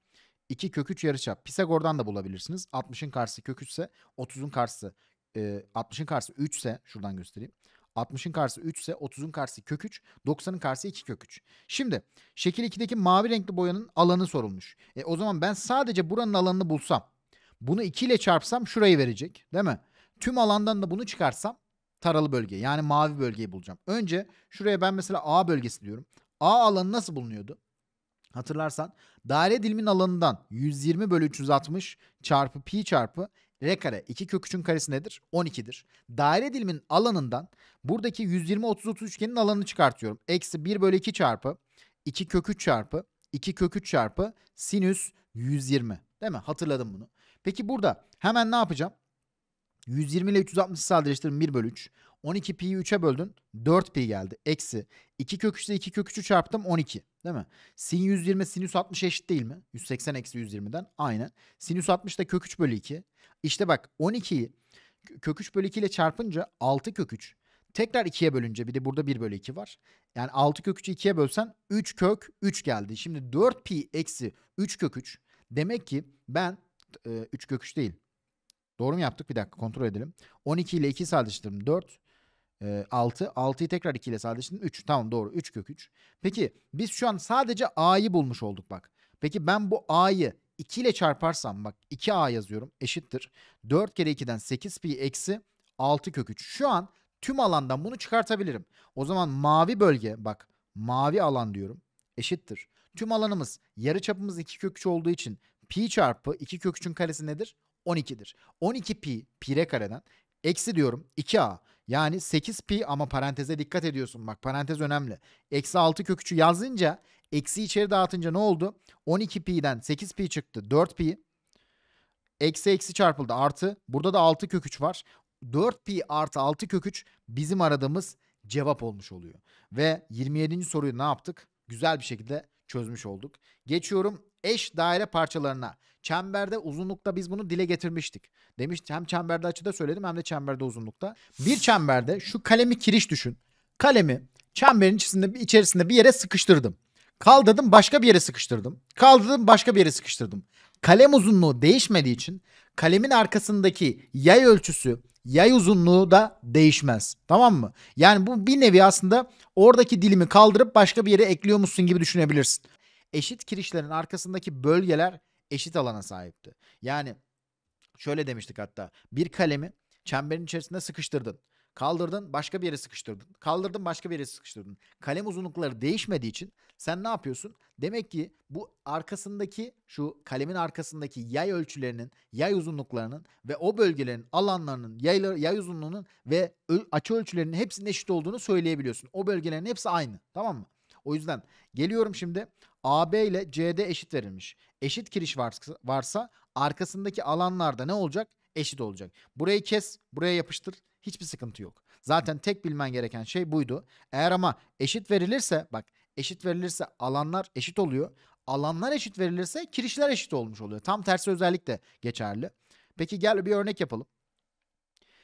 2 kök 3 yarıçap. Pisagor'dan da bulabilirsiniz. 60'ın karşısı kök 3 30'un karşısı e, 60'ın karşısı 3 ise şuradan göstereyim. 60'ın karşısı 3 ise 30'un karşısı kök 3, 90'ın karşısı 2 kök 3. Şimdi şekil 2'deki mavi renkli boyanın alanı sorulmuş. E, o zaman ben sadece buranın alanını bulsam, bunu 2 ile çarpsam şurayı verecek değil mi? Tüm alandan da bunu çıkarsam taralı bölge yani mavi bölgeyi bulacağım. Önce şuraya ben mesela A bölgesi diyorum. A alanı nasıl bulunuyordu? Hatırlarsan daire dilimin alanından 120 bölü 360 çarpı pi çarpı r kare 2 kök 3'ün karesi nedir? 12'dir. Daire dilimin alanından buradaki 120 30 30 üçgenin alanını çıkartıyorum. Eksi 1 bölü 2 çarpı 2 kök çarpı 2 kök çarpı sinüs 120. Değil mi? Hatırladım bunu. Peki burada hemen ne yapacağım? 120 ile 360'ı sadeleştirin 1 bölü 3. 12 pi'yi 3'e böldün. 4 pi geldi. Eksi. 2 kök 3 ile 2 kök 3'ü çarptım 12. Değil mi? Sin 120 sinüs 60 eşit değil mi? 180 eksi 120'den. Aynen. Sinüs 60 da kök 3 bölü 2. İşte bak 12'yi kök 3 bölü 2 ile çarpınca 6 kök 3. Tekrar 2'ye bölünce bir de burada 1 bölü 2 var. Yani 6 kök 3'ü 2'ye bölsen 3 kök 3 geldi. Şimdi 4 pi eksi 3 kök 3. Demek ki ben e, 3 kök 3 değil. Doğru mu yaptık? Bir dakika kontrol edelim. 12 ile 2 sadeleştirdim. 4 e, 6. 6'yı tekrar 2 ile sadeleştirdim. 3. Tamam doğru. 3 kök 3. Peki biz şu an sadece a'yı bulmuş olduk bak. Peki ben bu a'yı 2 ile çarparsam bak 2a yazıyorum eşittir. 4 kere 2'den 8 pi eksi 6 kök 3. Şu an tüm alandan bunu çıkartabilirim. O zaman mavi bölge bak mavi alan diyorum eşittir. Tüm alanımız yarı çapımız 2 kök 3 olduğu için pi çarpı 2 kök 3'ün karesi nedir? 12'dir. 12 pi pire kareden Eksi diyorum 2a. Yani 8 pi ama paranteze dikkat ediyorsun bak parantez önemli. Eksi 6 kök yazınca eksi içeri dağıtınca ne oldu? 12 pi'den 8 pi çıktı 4 pi. Eksi eksi çarpıldı artı. Burada da 6 köküç var. 4 pi artı 6 köküç bizim aradığımız cevap olmuş oluyor. Ve 27. soruyu ne yaptık? Güzel bir şekilde çözmüş olduk. Geçiyorum eş daire parçalarına. Çemberde uzunlukta biz bunu dile getirmiştik. Demiş hem çemberde açıda söyledim hem de çemberde uzunlukta. Bir çemberde şu kalemi kiriş düşün. Kalemi çemberin içerisinde, içerisinde bir yere sıkıştırdım. Kaldırdım başka bir yere sıkıştırdım. Kaldırdım başka bir yere sıkıştırdım. Kalem uzunluğu değişmediği için kalemin arkasındaki yay ölçüsü yay uzunluğu da değişmez. Tamam mı? Yani bu bir nevi aslında oradaki dilimi kaldırıp başka bir yere ekliyormuşsun gibi düşünebilirsin eşit kirişlerin arkasındaki bölgeler eşit alana sahipti. Yani şöyle demiştik hatta bir kalemi çemberin içerisinde sıkıştırdın. Kaldırdın başka bir yere sıkıştırdın. Kaldırdın başka bir yere sıkıştırdın. Kalem uzunlukları değişmediği için sen ne yapıyorsun? Demek ki bu arkasındaki şu kalemin arkasındaki yay ölçülerinin, yay uzunluklarının ve o bölgelerin alanlarının, yay, yay uzunluğunun ve açı ölçülerinin hepsinin eşit olduğunu söyleyebiliyorsun. O bölgelerin hepsi aynı. Tamam mı? O yüzden geliyorum şimdi AB ile CD eşit verilmiş. Eşit kiriş varsa, arkasındaki alanlarda ne olacak? Eşit olacak. Burayı kes, buraya yapıştır. Hiçbir sıkıntı yok. Zaten tek bilmen gereken şey buydu. Eğer ama eşit verilirse bak eşit verilirse alanlar eşit oluyor. Alanlar eşit verilirse kirişler eşit olmuş oluyor. Tam tersi özellik de geçerli. Peki gel bir örnek yapalım.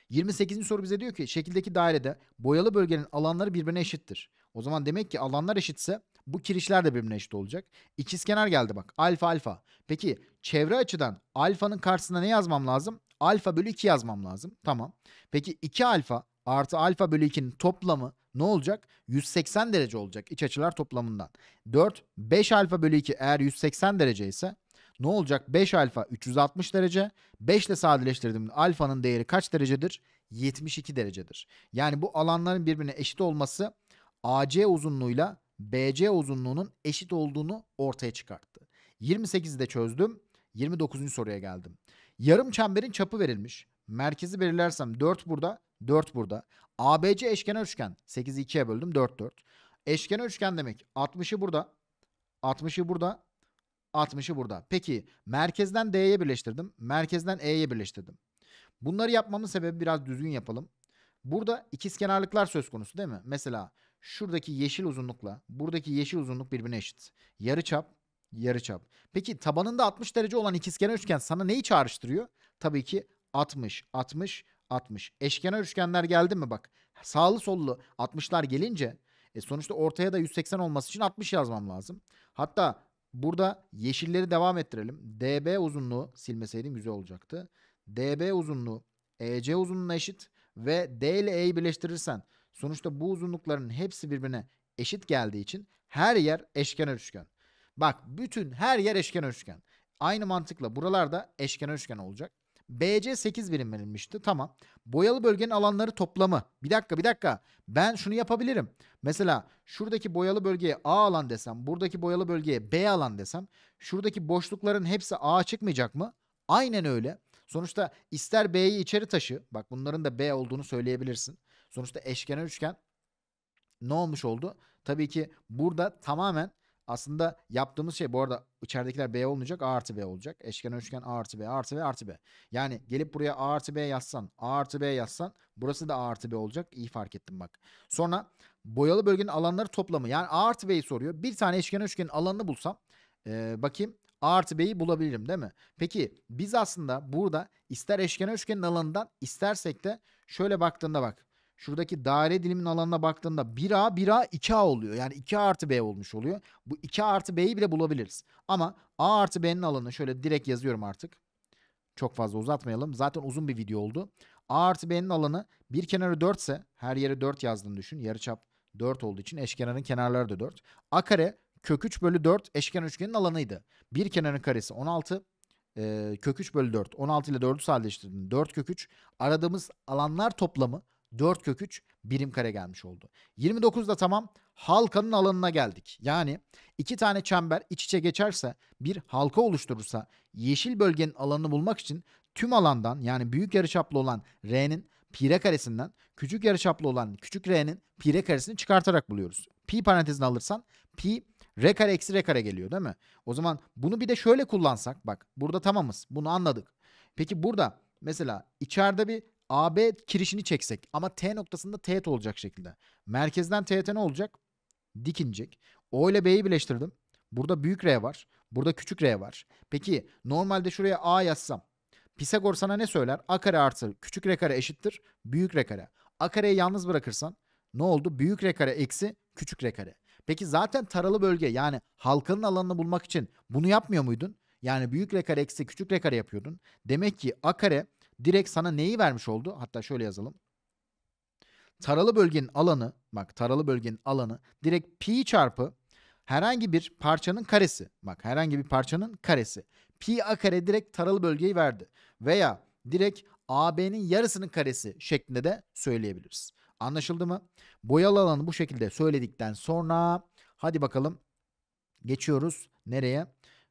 28. soru bize diyor ki şekildeki dairede boyalı bölgenin alanları birbirine eşittir. O zaman demek ki alanlar eşitse bu kirişler de birbirine eşit olacak. İkizkenar geldi bak. Alfa alfa. Peki çevre açıdan alfanın karşısında ne yazmam lazım? Alfa bölü 2 yazmam lazım. Tamam. Peki 2 alfa artı alfa bölü 2'nin toplamı ne olacak? 180 derece olacak iç açılar toplamından. 4, 5 alfa bölü 2 eğer 180 derece ise ne olacak? 5 alfa 360 derece. 5 ile sadeleştirdim. alfanın değeri kaç derecedir? 72 derecedir. Yani bu alanların birbirine eşit olması AC uzunluğuyla BC uzunluğunun eşit olduğunu ortaya çıkarttı. 28'i de çözdüm. 29. soruya geldim. Yarım çemberin çapı verilmiş. Merkezi belirlersem 4 burada, 4 burada. ABC eşkenar üçgen. 8'i 2'ye böldüm 4 4. Eşkenar üçgen demek 60'ı burada, 60'ı burada, 60'ı burada. Peki merkezden D'ye birleştirdim. Merkezden E'ye birleştirdim. Bunları yapmamın sebebi biraz düzgün yapalım. Burada ikizkenarlıklar söz konusu değil mi? Mesela şuradaki yeşil uzunlukla buradaki yeşil uzunluk birbirine eşit. Yarı çap, yarı çap. Peki tabanında 60 derece olan ikizkenar üçgen sana neyi çağrıştırıyor? Tabii ki 60, 60, 60. Eşkenar üçgenler geldi mi bak. Sağlı sollu 60'lar gelince e sonuçta ortaya da 180 olması için 60 yazmam lazım. Hatta burada yeşilleri devam ettirelim. DB uzunluğu silmeseydim güzel olacaktı. DB uzunluğu EC uzunluğuna eşit ve D ile E'yi birleştirirsen Sonuçta bu uzunlukların hepsi birbirine eşit geldiği için her yer eşkenar üçgen. Bak bütün her yer eşkenar üçgen. Aynı mantıkla buralarda eşkenar üçgen olacak. BC 8 birim verilmişti. Tamam. Boyalı bölgenin alanları toplamı. Bir dakika bir dakika. Ben şunu yapabilirim. Mesela şuradaki boyalı bölgeye A alan desem. Buradaki boyalı bölgeye B alan desem. Şuradaki boşlukların hepsi A çıkmayacak mı? Aynen öyle. Sonuçta ister B'yi içeri taşı. Bak bunların da B olduğunu söyleyebilirsin. Sonuçta eşkenar üçgen ne olmuş oldu? Tabii ki burada tamamen aslında yaptığımız şey bu arada içeridekiler B olmayacak A artı B olacak. Eşkenar üçgen A artı B artı B artı B. Yani gelip buraya A artı B yazsan A artı B yazsan burası da A artı B olacak. İyi fark ettim bak. Sonra boyalı bölgenin alanları toplamı. Yani A artı B'yi soruyor. Bir tane eşkenar üçgenin alanını bulsam ee, bakayım A artı B'yi bulabilirim değil mi? Peki biz aslında burada ister eşkenar üçgenin alanından istersek de şöyle baktığında bak. Şuradaki daire dilimin alanına baktığında 1A 1A 2A oluyor. Yani 2A artı B olmuş oluyor. Bu 2A artı B'yi bile bulabiliriz. Ama A artı B'nin alanı şöyle direkt yazıyorum artık. Çok fazla uzatmayalım. Zaten uzun bir video oldu. A artı B'nin alanı bir kenarı 4 ise her yere 4 yazdığını düşün. Yarıçap 4 olduğu için eşkenarın kenarları da 4. A kare kök 3 bölü 4 eşkenar üçgenin alanıydı. Bir kenarın karesi 16 e, kök 3 bölü 4. 16 ile 4'ü sadeleştirdim. 4 kök 3. Aradığımız alanlar toplamı 4 kök 3 birim kare gelmiş oldu. 29 da tamam halkanın alanına geldik. Yani iki tane çember iç içe geçerse bir halka oluşturursa yeşil bölgenin alanını bulmak için tüm alandan yani büyük yarıçaplı olan R'nin pire karesinden küçük yarıçaplı olan küçük R'nin pire karesini çıkartarak buluyoruz. Pi parantezini alırsan pi R kare eksi R kare geliyor değil mi? O zaman bunu bir de şöyle kullansak bak burada tamamız bunu anladık. Peki burada mesela içeride bir AB kirişini çeksek ama T noktasında teğet olacak şekilde. Merkezden teğet ne olacak? Dik inecek. O ile B'yi birleştirdim. Burada büyük R var. Burada küçük R var. Peki normalde şuraya A yazsam Pisagor sana ne söyler? A kare artı küçük R kare eşittir büyük R kare. A kareyi yalnız bırakırsan ne oldu? Büyük R kare eksi küçük R kare. Peki zaten taralı bölge yani halkanın alanını bulmak için bunu yapmıyor muydun? Yani büyük R kare eksi küçük R kare yapıyordun. Demek ki A kare direkt sana neyi vermiş oldu? Hatta şöyle yazalım. Taralı bölgenin alanı bak taralı bölgenin alanı direkt pi çarpı herhangi bir parçanın karesi. Bak herhangi bir parçanın karesi. Pi a kare direkt taralı bölgeyi verdi. Veya direkt AB'nin yarısının karesi şeklinde de söyleyebiliriz. Anlaşıldı mı? Boyalı alanı bu şekilde söyledikten sonra hadi bakalım geçiyoruz nereye?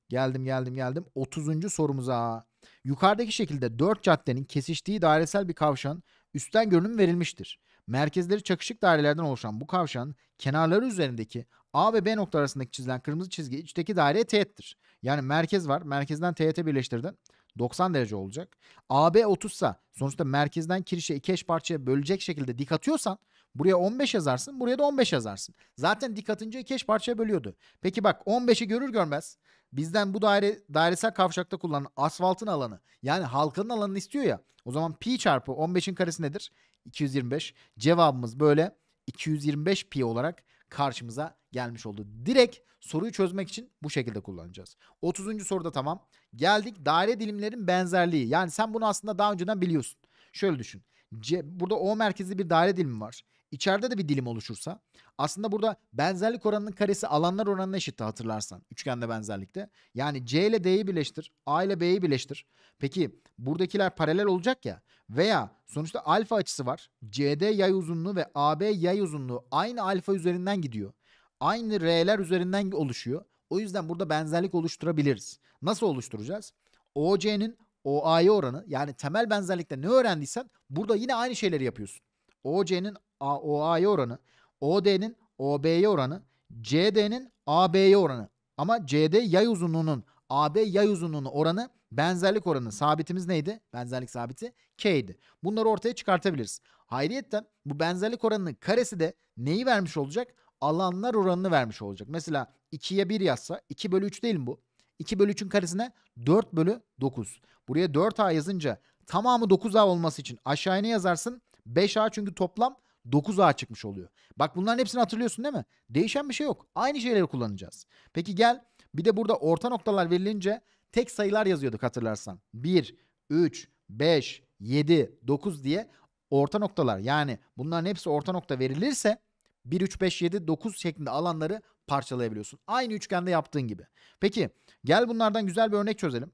Geldim geldim geldim 30. sorumuza. Yukarıdaki şekilde dört caddenin kesiştiği dairesel bir kavşan üstten görünüm verilmiştir. Merkezleri çakışık dairelerden oluşan bu kavşağın kenarları üzerindeki A ve B nokta arasındaki çizilen kırmızı çizgi içteki daireye teğettir. Yani merkez var. Merkezden teğete birleştirdin. 90 derece olacak. AB 30 sa sonuçta merkezden kirişe iki eş parçaya bölecek şekilde dik atıyorsan Buraya 15 yazarsın. Buraya da 15 yazarsın. Zaten dik atınca iki eş parçaya bölüyordu. Peki bak 15'i görür görmez bizden bu daire dairesel kavşakta kullanılan asfaltın alanı yani halkanın alanını istiyor ya. O zaman pi çarpı 15'in karesi nedir? 225. Cevabımız böyle 225 pi olarak karşımıza gelmiş oldu. Direkt soruyu çözmek için bu şekilde kullanacağız. 30. soruda tamam. Geldik daire dilimlerin benzerliği. Yani sen bunu aslında daha önceden biliyorsun. Şöyle düşün. C, burada O merkezli bir daire dilimi var. İçeride de bir dilim oluşursa aslında burada benzerlik oranının karesi alanlar oranına eşitti hatırlarsan. Üçgende benzerlikte. Yani C ile D'yi birleştir. A ile B'yi birleştir. Peki buradakiler paralel olacak ya veya sonuçta alfa açısı var. CD yay uzunluğu ve AB yay uzunluğu aynı alfa üzerinden gidiyor. Aynı R'ler üzerinden oluşuyor. O yüzden burada benzerlik oluşturabiliriz. Nasıl oluşturacağız? OC'nin OA'ya oranı yani temel benzerlikte ne öğrendiysen burada yine aynı şeyleri yapıyorsun. OC'nin OA'ya oranı, OD'nin OB'ye oranı, CD'nin AB'ye oranı. Ama CD yay uzunluğunun AB yay uzunluğunun oranı benzerlik oranı sabitimiz neydi? Benzerlik sabiti K'ydi. Bunları ortaya çıkartabiliriz. Hayriyetten bu benzerlik oranının karesi de neyi vermiş olacak? Alanlar oranını vermiş olacak. Mesela 2'ye 1 yazsa 2 bölü 3 değil mi bu? 2 bölü 3'ün karesine 4 bölü 9. Buraya 4A yazınca tamamı 9A olması için aşağıya ne yazarsın? 5A çünkü toplam 9A çıkmış oluyor. Bak bunların hepsini hatırlıyorsun değil mi? Değişen bir şey yok. Aynı şeyleri kullanacağız. Peki gel bir de burada orta noktalar verilince tek sayılar yazıyorduk hatırlarsan. 1, 3, 5, 7, 9 diye orta noktalar yani bunların hepsi orta nokta verilirse 1, 3, 5, 7, 9 şeklinde alanları parçalayabiliyorsun. Aynı üçgende yaptığın gibi. Peki gel bunlardan güzel bir örnek çözelim.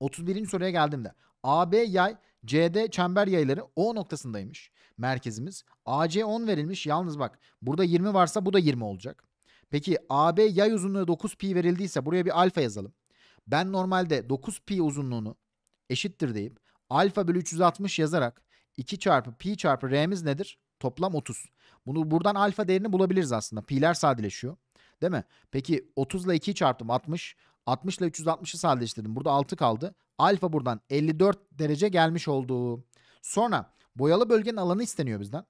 31. soruya geldim de. AB yay CD çember yayları O noktasındaymış merkezimiz. AC 10 verilmiş. Yalnız bak burada 20 varsa bu da 20 olacak. Peki AB yay uzunluğu 9 pi verildiyse buraya bir alfa yazalım. Ben normalde 9 pi uzunluğunu eşittir deyip alfa bölü 360 yazarak 2 çarpı pi çarpı r'miz nedir? Toplam 30. Bunu buradan alfa değerini bulabiliriz aslında. Pi'ler sadeleşiyor. Değil mi? Peki 30 ile 2 çarptım 60. 60 ile 360'ı sadeleştirdim. Burada 6 kaldı. Alfa buradan 54 derece gelmiş olduğu Sonra boyalı bölgenin alanı isteniyor bizden.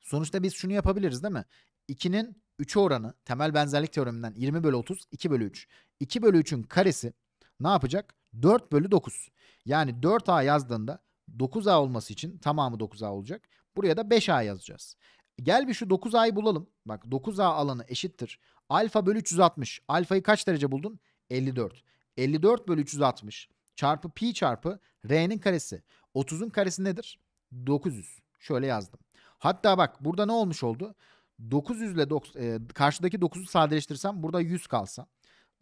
Sonuçta biz şunu yapabiliriz değil mi? 2'nin 3'e oranı temel benzerlik teoreminden 20 bölü 30 2 bölü 3. 2 bölü 3'ün karesi ne yapacak? 4 bölü 9. Yani 4A yazdığında 9A olması için tamamı 9A olacak. Buraya da 5A yazacağız. Gel bir şu 9A'yı bulalım. Bak 9A alanı eşittir. Alfa bölü 360. Alfayı kaç derece buldun? 54. 54 bölü 360 çarpı pi çarpı r'nin karesi. 30'un karesi nedir? 900. Şöyle yazdım. Hatta bak burada ne olmuş oldu? 900 ile e, karşıdaki 9'u sadeleştirsem burada 100 kalsa.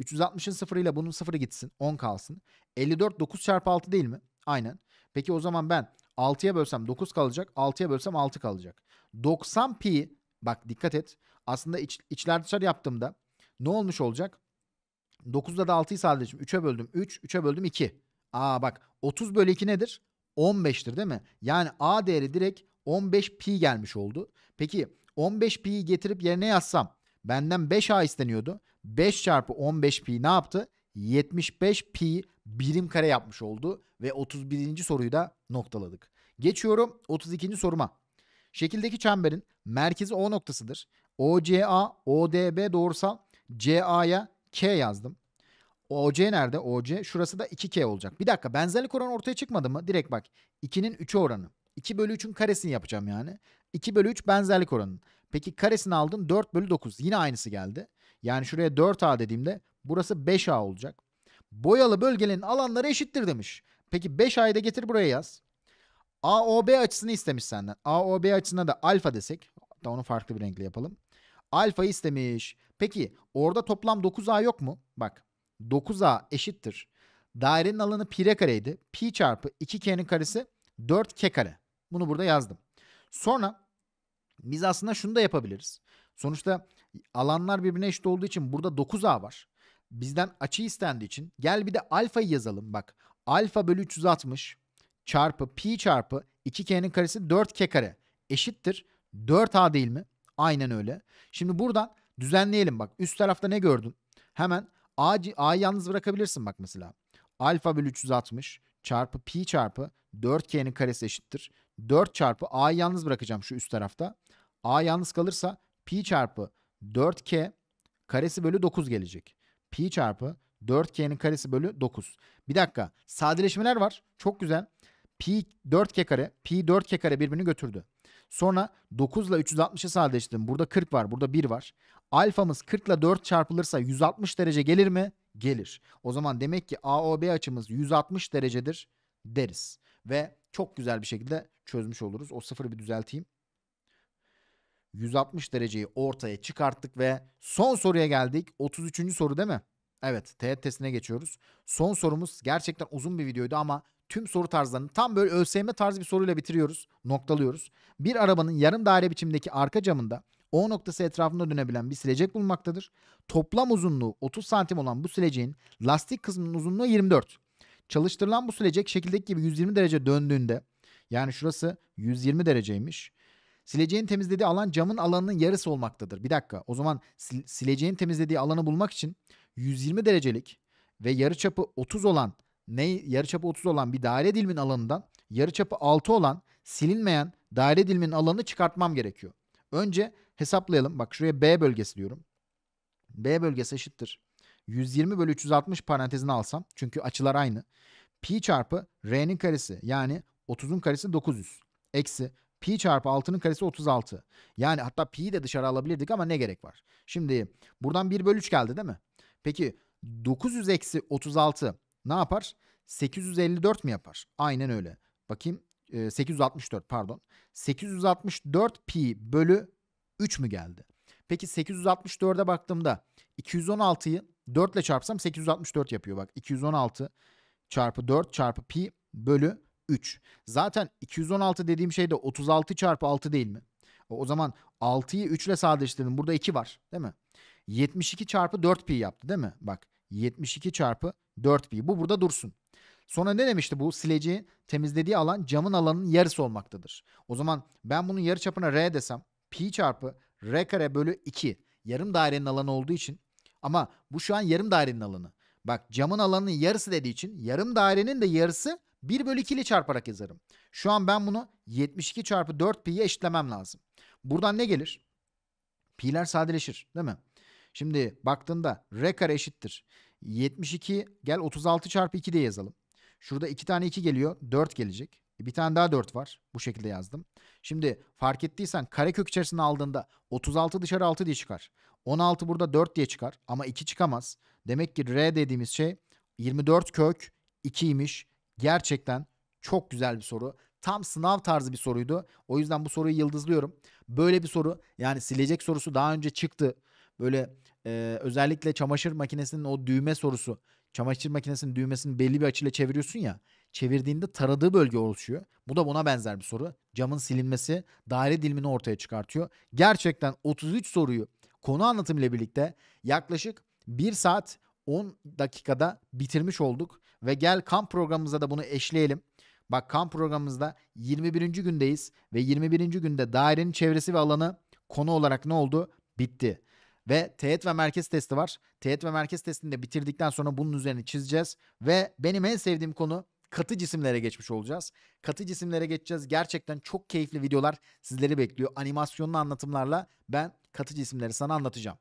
360'ın ile bunun sıfırı gitsin. 10 kalsın. 54 9 çarpı 6 değil mi? Aynen. Peki o zaman ben 6'ya bölsem 9 kalacak. 6'ya bölsem 6 kalacak. 90 pi bak dikkat et. Aslında iç, içler dışarı yaptığımda ne olmuş olacak? 9'da da 6'yı sadeleştirdim. 3'e böldüm 3. 3'e böldüm 2. Aa bak 30 bölü 2 nedir? 15'tir değil mi? Yani A değeri direkt 15 pi gelmiş oldu. Peki 15 pi'yi getirip yerine yazsam benden 5A isteniyordu. 5 çarpı 15 pi ne yaptı? 75 pi birim kare yapmış oldu ve 31. soruyu da noktaladık. Geçiyorum 32. soruma. Şekildeki çemberin merkezi O noktasıdır. OCA, ODB doğrusal CA'ya K yazdım. OC nerede? OC. Şurası da 2K olacak. Bir dakika benzerlik oranı ortaya çıkmadı mı? Direkt bak. 2'nin 3'ü oranı. 2 bölü 3'ün karesini yapacağım yani. 2 bölü 3 benzerlik oranı. Peki karesini aldın 4 bölü 9. Yine aynısı geldi. Yani şuraya 4A dediğimde burası 5A olacak. Boyalı bölgenin alanları eşittir demiş. Peki 5A'yı da getir buraya yaz. AOB açısını istemiş senden. AOB açısına da alfa desek. da onu farklı bir renkle yapalım. Alfa istemiş. Peki orada toplam 9A yok mu? Bak 9a eşittir. Dairenin alanı pi kareydi. Pi çarpı 2k'nin karesi 4k kare. Bunu burada yazdım. Sonra biz aslında şunu da yapabiliriz. Sonuçta alanlar birbirine eşit olduğu için burada 9a var. Bizden açı istendiği için gel bir de alfayı yazalım. Bak alfa bölü 360 çarpı pi çarpı 2k'nin karesi 4k kare eşittir. 4a değil mi? Aynen öyle. Şimdi buradan düzenleyelim bak. Üst tarafta ne gördün? Hemen A, A'yı yalnız bırakabilirsin bak mesela. Alfa bölü 360 çarpı pi çarpı 4k'nin karesi eşittir. 4 çarpı A yalnız bırakacağım şu üst tarafta. A yalnız kalırsa pi çarpı 4k karesi bölü 9 gelecek. Pi çarpı 4k'nin karesi bölü 9. Bir dakika sadeleşmeler var. Çok güzel. Pi 4k kare, pi 4k kare birbirini götürdü. Sonra 9 ile 360'ı sadeleştirdim. Burada 40 var, burada 1 var. Alfamız 40 ile 4 çarpılırsa 160 derece gelir mi? Gelir. O zaman demek ki AOB açımız 160 derecedir deriz. Ve çok güzel bir şekilde çözmüş oluruz. O sıfırı bir düzelteyim. 160 dereceyi ortaya çıkarttık ve son soruya geldik. 33. soru değil mi? Evet, teğet testine geçiyoruz. Son sorumuz gerçekten uzun bir videoydu ama tüm soru tarzlarını tam böyle ÖSYM tarzı bir soruyla bitiriyoruz, noktalıyoruz. Bir arabanın yarım daire biçimdeki arka camında o noktası etrafında dönebilen bir silecek bulmaktadır. Toplam uzunluğu 30 santim olan bu sileceğin lastik kısmının uzunluğu 24. Çalıştırılan bu silecek şekildeki gibi 120 derece döndüğünde yani şurası 120 dereceymiş. Sileceğin temizlediği alan camın alanının yarısı olmaktadır. Bir dakika. O zaman sil sileceğin temizlediği alanı bulmak için 120 derecelik ve yarıçapı 30 olan ne yarıçapı 30 olan bir daire dilimin alanından yarıçapı 6 olan silinmeyen daire dilimin alanını çıkartmam gerekiyor. Önce Hesaplayalım. Bak şuraya B bölgesi diyorum. B bölgesi eşittir. 120 bölü 360 parantezini alsam. Çünkü açılar aynı. Pi çarpı R'nin karesi yani 30'un karesi 900. Eksi pi çarpı 6'nın karesi 36. Yani hatta pi'yi de dışarı alabilirdik ama ne gerek var? Şimdi buradan 1 bölü 3 geldi değil mi? Peki 900 eksi 36 ne yapar? 854 mi yapar? Aynen öyle. Bakayım 864 e, pardon. 864 pi bölü 3 mü geldi? Peki 864'e baktığımda 216'yı 4 ile çarpsam 864 yapıyor bak. 216 çarpı 4 çarpı pi bölü 3. Zaten 216 dediğim şey de 36 çarpı 6 değil mi? O zaman 6'yı 3 ile sadeleştirdim. Burada 2 var değil mi? 72 çarpı 4 pi yaptı değil mi? Bak 72 çarpı 4 pi. Bu burada dursun. Sonra ne demişti bu? Sileceğin temizlediği alan camın alanının yarısı olmaktadır. O zaman ben bunun yarı çapına R desem pi çarpı r kare bölü 2 yarım dairenin alanı olduğu için ama bu şu an yarım dairenin alanı. Bak camın alanının yarısı dediği için yarım dairenin de yarısı 1 bölü 2 ile çarparak yazarım. Şu an ben bunu 72 çarpı 4 pi'ye eşitlemem lazım. Buradan ne gelir? Pi'ler sadeleşir değil mi? Şimdi baktığında r kare eşittir. 72 gel 36 çarpı 2 diye yazalım. Şurada 2 tane 2 geliyor 4 gelecek. E, bir tane daha 4 var. Bu şekilde yazdım. Şimdi fark ettiysen karekök içerisinde aldığında 36 dışarı 6 diye çıkar. 16 burada 4 diye çıkar ama 2 çıkamaz. Demek ki R dediğimiz şey 24 kök 2'ymiş. Gerçekten çok güzel bir soru. Tam sınav tarzı bir soruydu. O yüzden bu soruyu yıldızlıyorum. Böyle bir soru yani silecek sorusu daha önce çıktı. Böyle e, özellikle çamaşır makinesinin o düğme sorusu Çamaşır makinesinin düğmesini belli bir açıyla çeviriyorsun ya. Çevirdiğinde taradığı bölge oluşuyor. Bu da buna benzer bir soru. Camın silinmesi daire dilimini ortaya çıkartıyor. Gerçekten 33 soruyu konu anlatımıyla birlikte yaklaşık 1 saat 10 dakikada bitirmiş olduk. Ve gel kamp programımıza da bunu eşleyelim. Bak kamp programımızda 21. gündeyiz ve 21. günde dairenin çevresi ve alanı konu olarak ne oldu? Bitti ve teğet ve merkez testi var. Teğet ve merkez testini de bitirdikten sonra bunun üzerine çizeceğiz ve benim en sevdiğim konu katı cisimlere geçmiş olacağız. Katı cisimlere geçeceğiz. Gerçekten çok keyifli videolar sizleri bekliyor. Animasyonlu anlatımlarla ben katı cisimleri sana anlatacağım.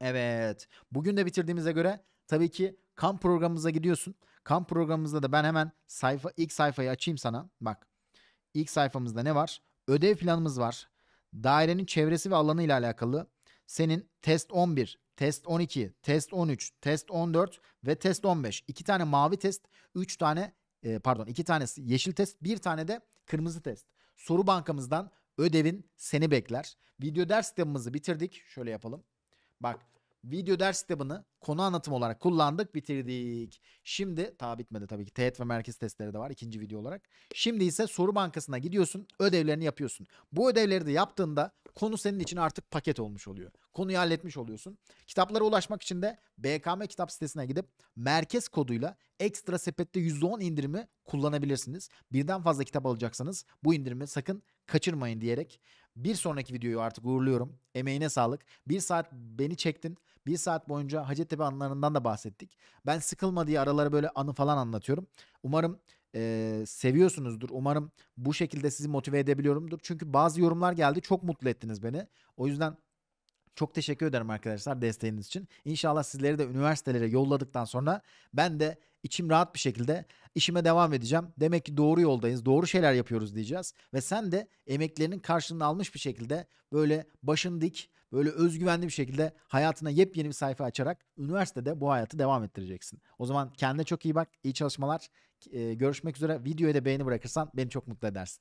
Evet. Bugün de bitirdiğimize göre tabii ki kamp programımıza gidiyorsun. Kamp programımızda da ben hemen sayfa ilk sayfayı açayım sana. Bak. İlk sayfamızda ne var? Ödev planımız var. Dairenin çevresi ve alanı ile alakalı senin test 11, test 12, test 13, test 14 ve test 15. 2 tane mavi test, 3 tane e, pardon 2 tane yeşil test, 1 tane de kırmızı test. Soru bankamızdan ödevin seni bekler. Video ders kitabımızı bitirdik. Şöyle yapalım. Bak video ders kitabını konu anlatım olarak kullandık bitirdik. Şimdi daha bitmedi tabii ki teğet ve merkez testleri de var ikinci video olarak. Şimdi ise soru bankasına gidiyorsun ödevlerini yapıyorsun. Bu ödevleri de yaptığında konu senin için artık paket olmuş oluyor. Konuyu halletmiş oluyorsun. Kitaplara ulaşmak için de BKM kitap sitesine gidip merkez koduyla ekstra sepette %10 indirimi kullanabilirsiniz. Birden fazla kitap alacaksanız bu indirimi sakın kaçırmayın diyerek bir sonraki videoyu artık uğurluyorum. Emeğine sağlık. Bir saat beni çektin. Bir saat boyunca Hacettepe anılarından da bahsettik. Ben sıkılma diye aralara böyle anı falan anlatıyorum. Umarım e, seviyorsunuzdur. Umarım bu şekilde sizi motive edebiliyorumdur. Çünkü bazı yorumlar geldi. Çok mutlu ettiniz beni. O yüzden çok teşekkür ederim arkadaşlar desteğiniz için. İnşallah sizleri de üniversitelere yolladıktan sonra ben de içim rahat bir şekilde işime devam edeceğim. Demek ki doğru yoldayız, doğru şeyler yapıyoruz diyeceğiz. Ve sen de emeklerinin karşılığını almış bir şekilde böyle başın dik, böyle özgüvenli bir şekilde hayatına yepyeni bir sayfa açarak üniversitede bu hayatı devam ettireceksin. O zaman kendine çok iyi bak, iyi çalışmalar. Ee, görüşmek üzere. Videoya da beğeni bırakırsan beni çok mutlu edersin.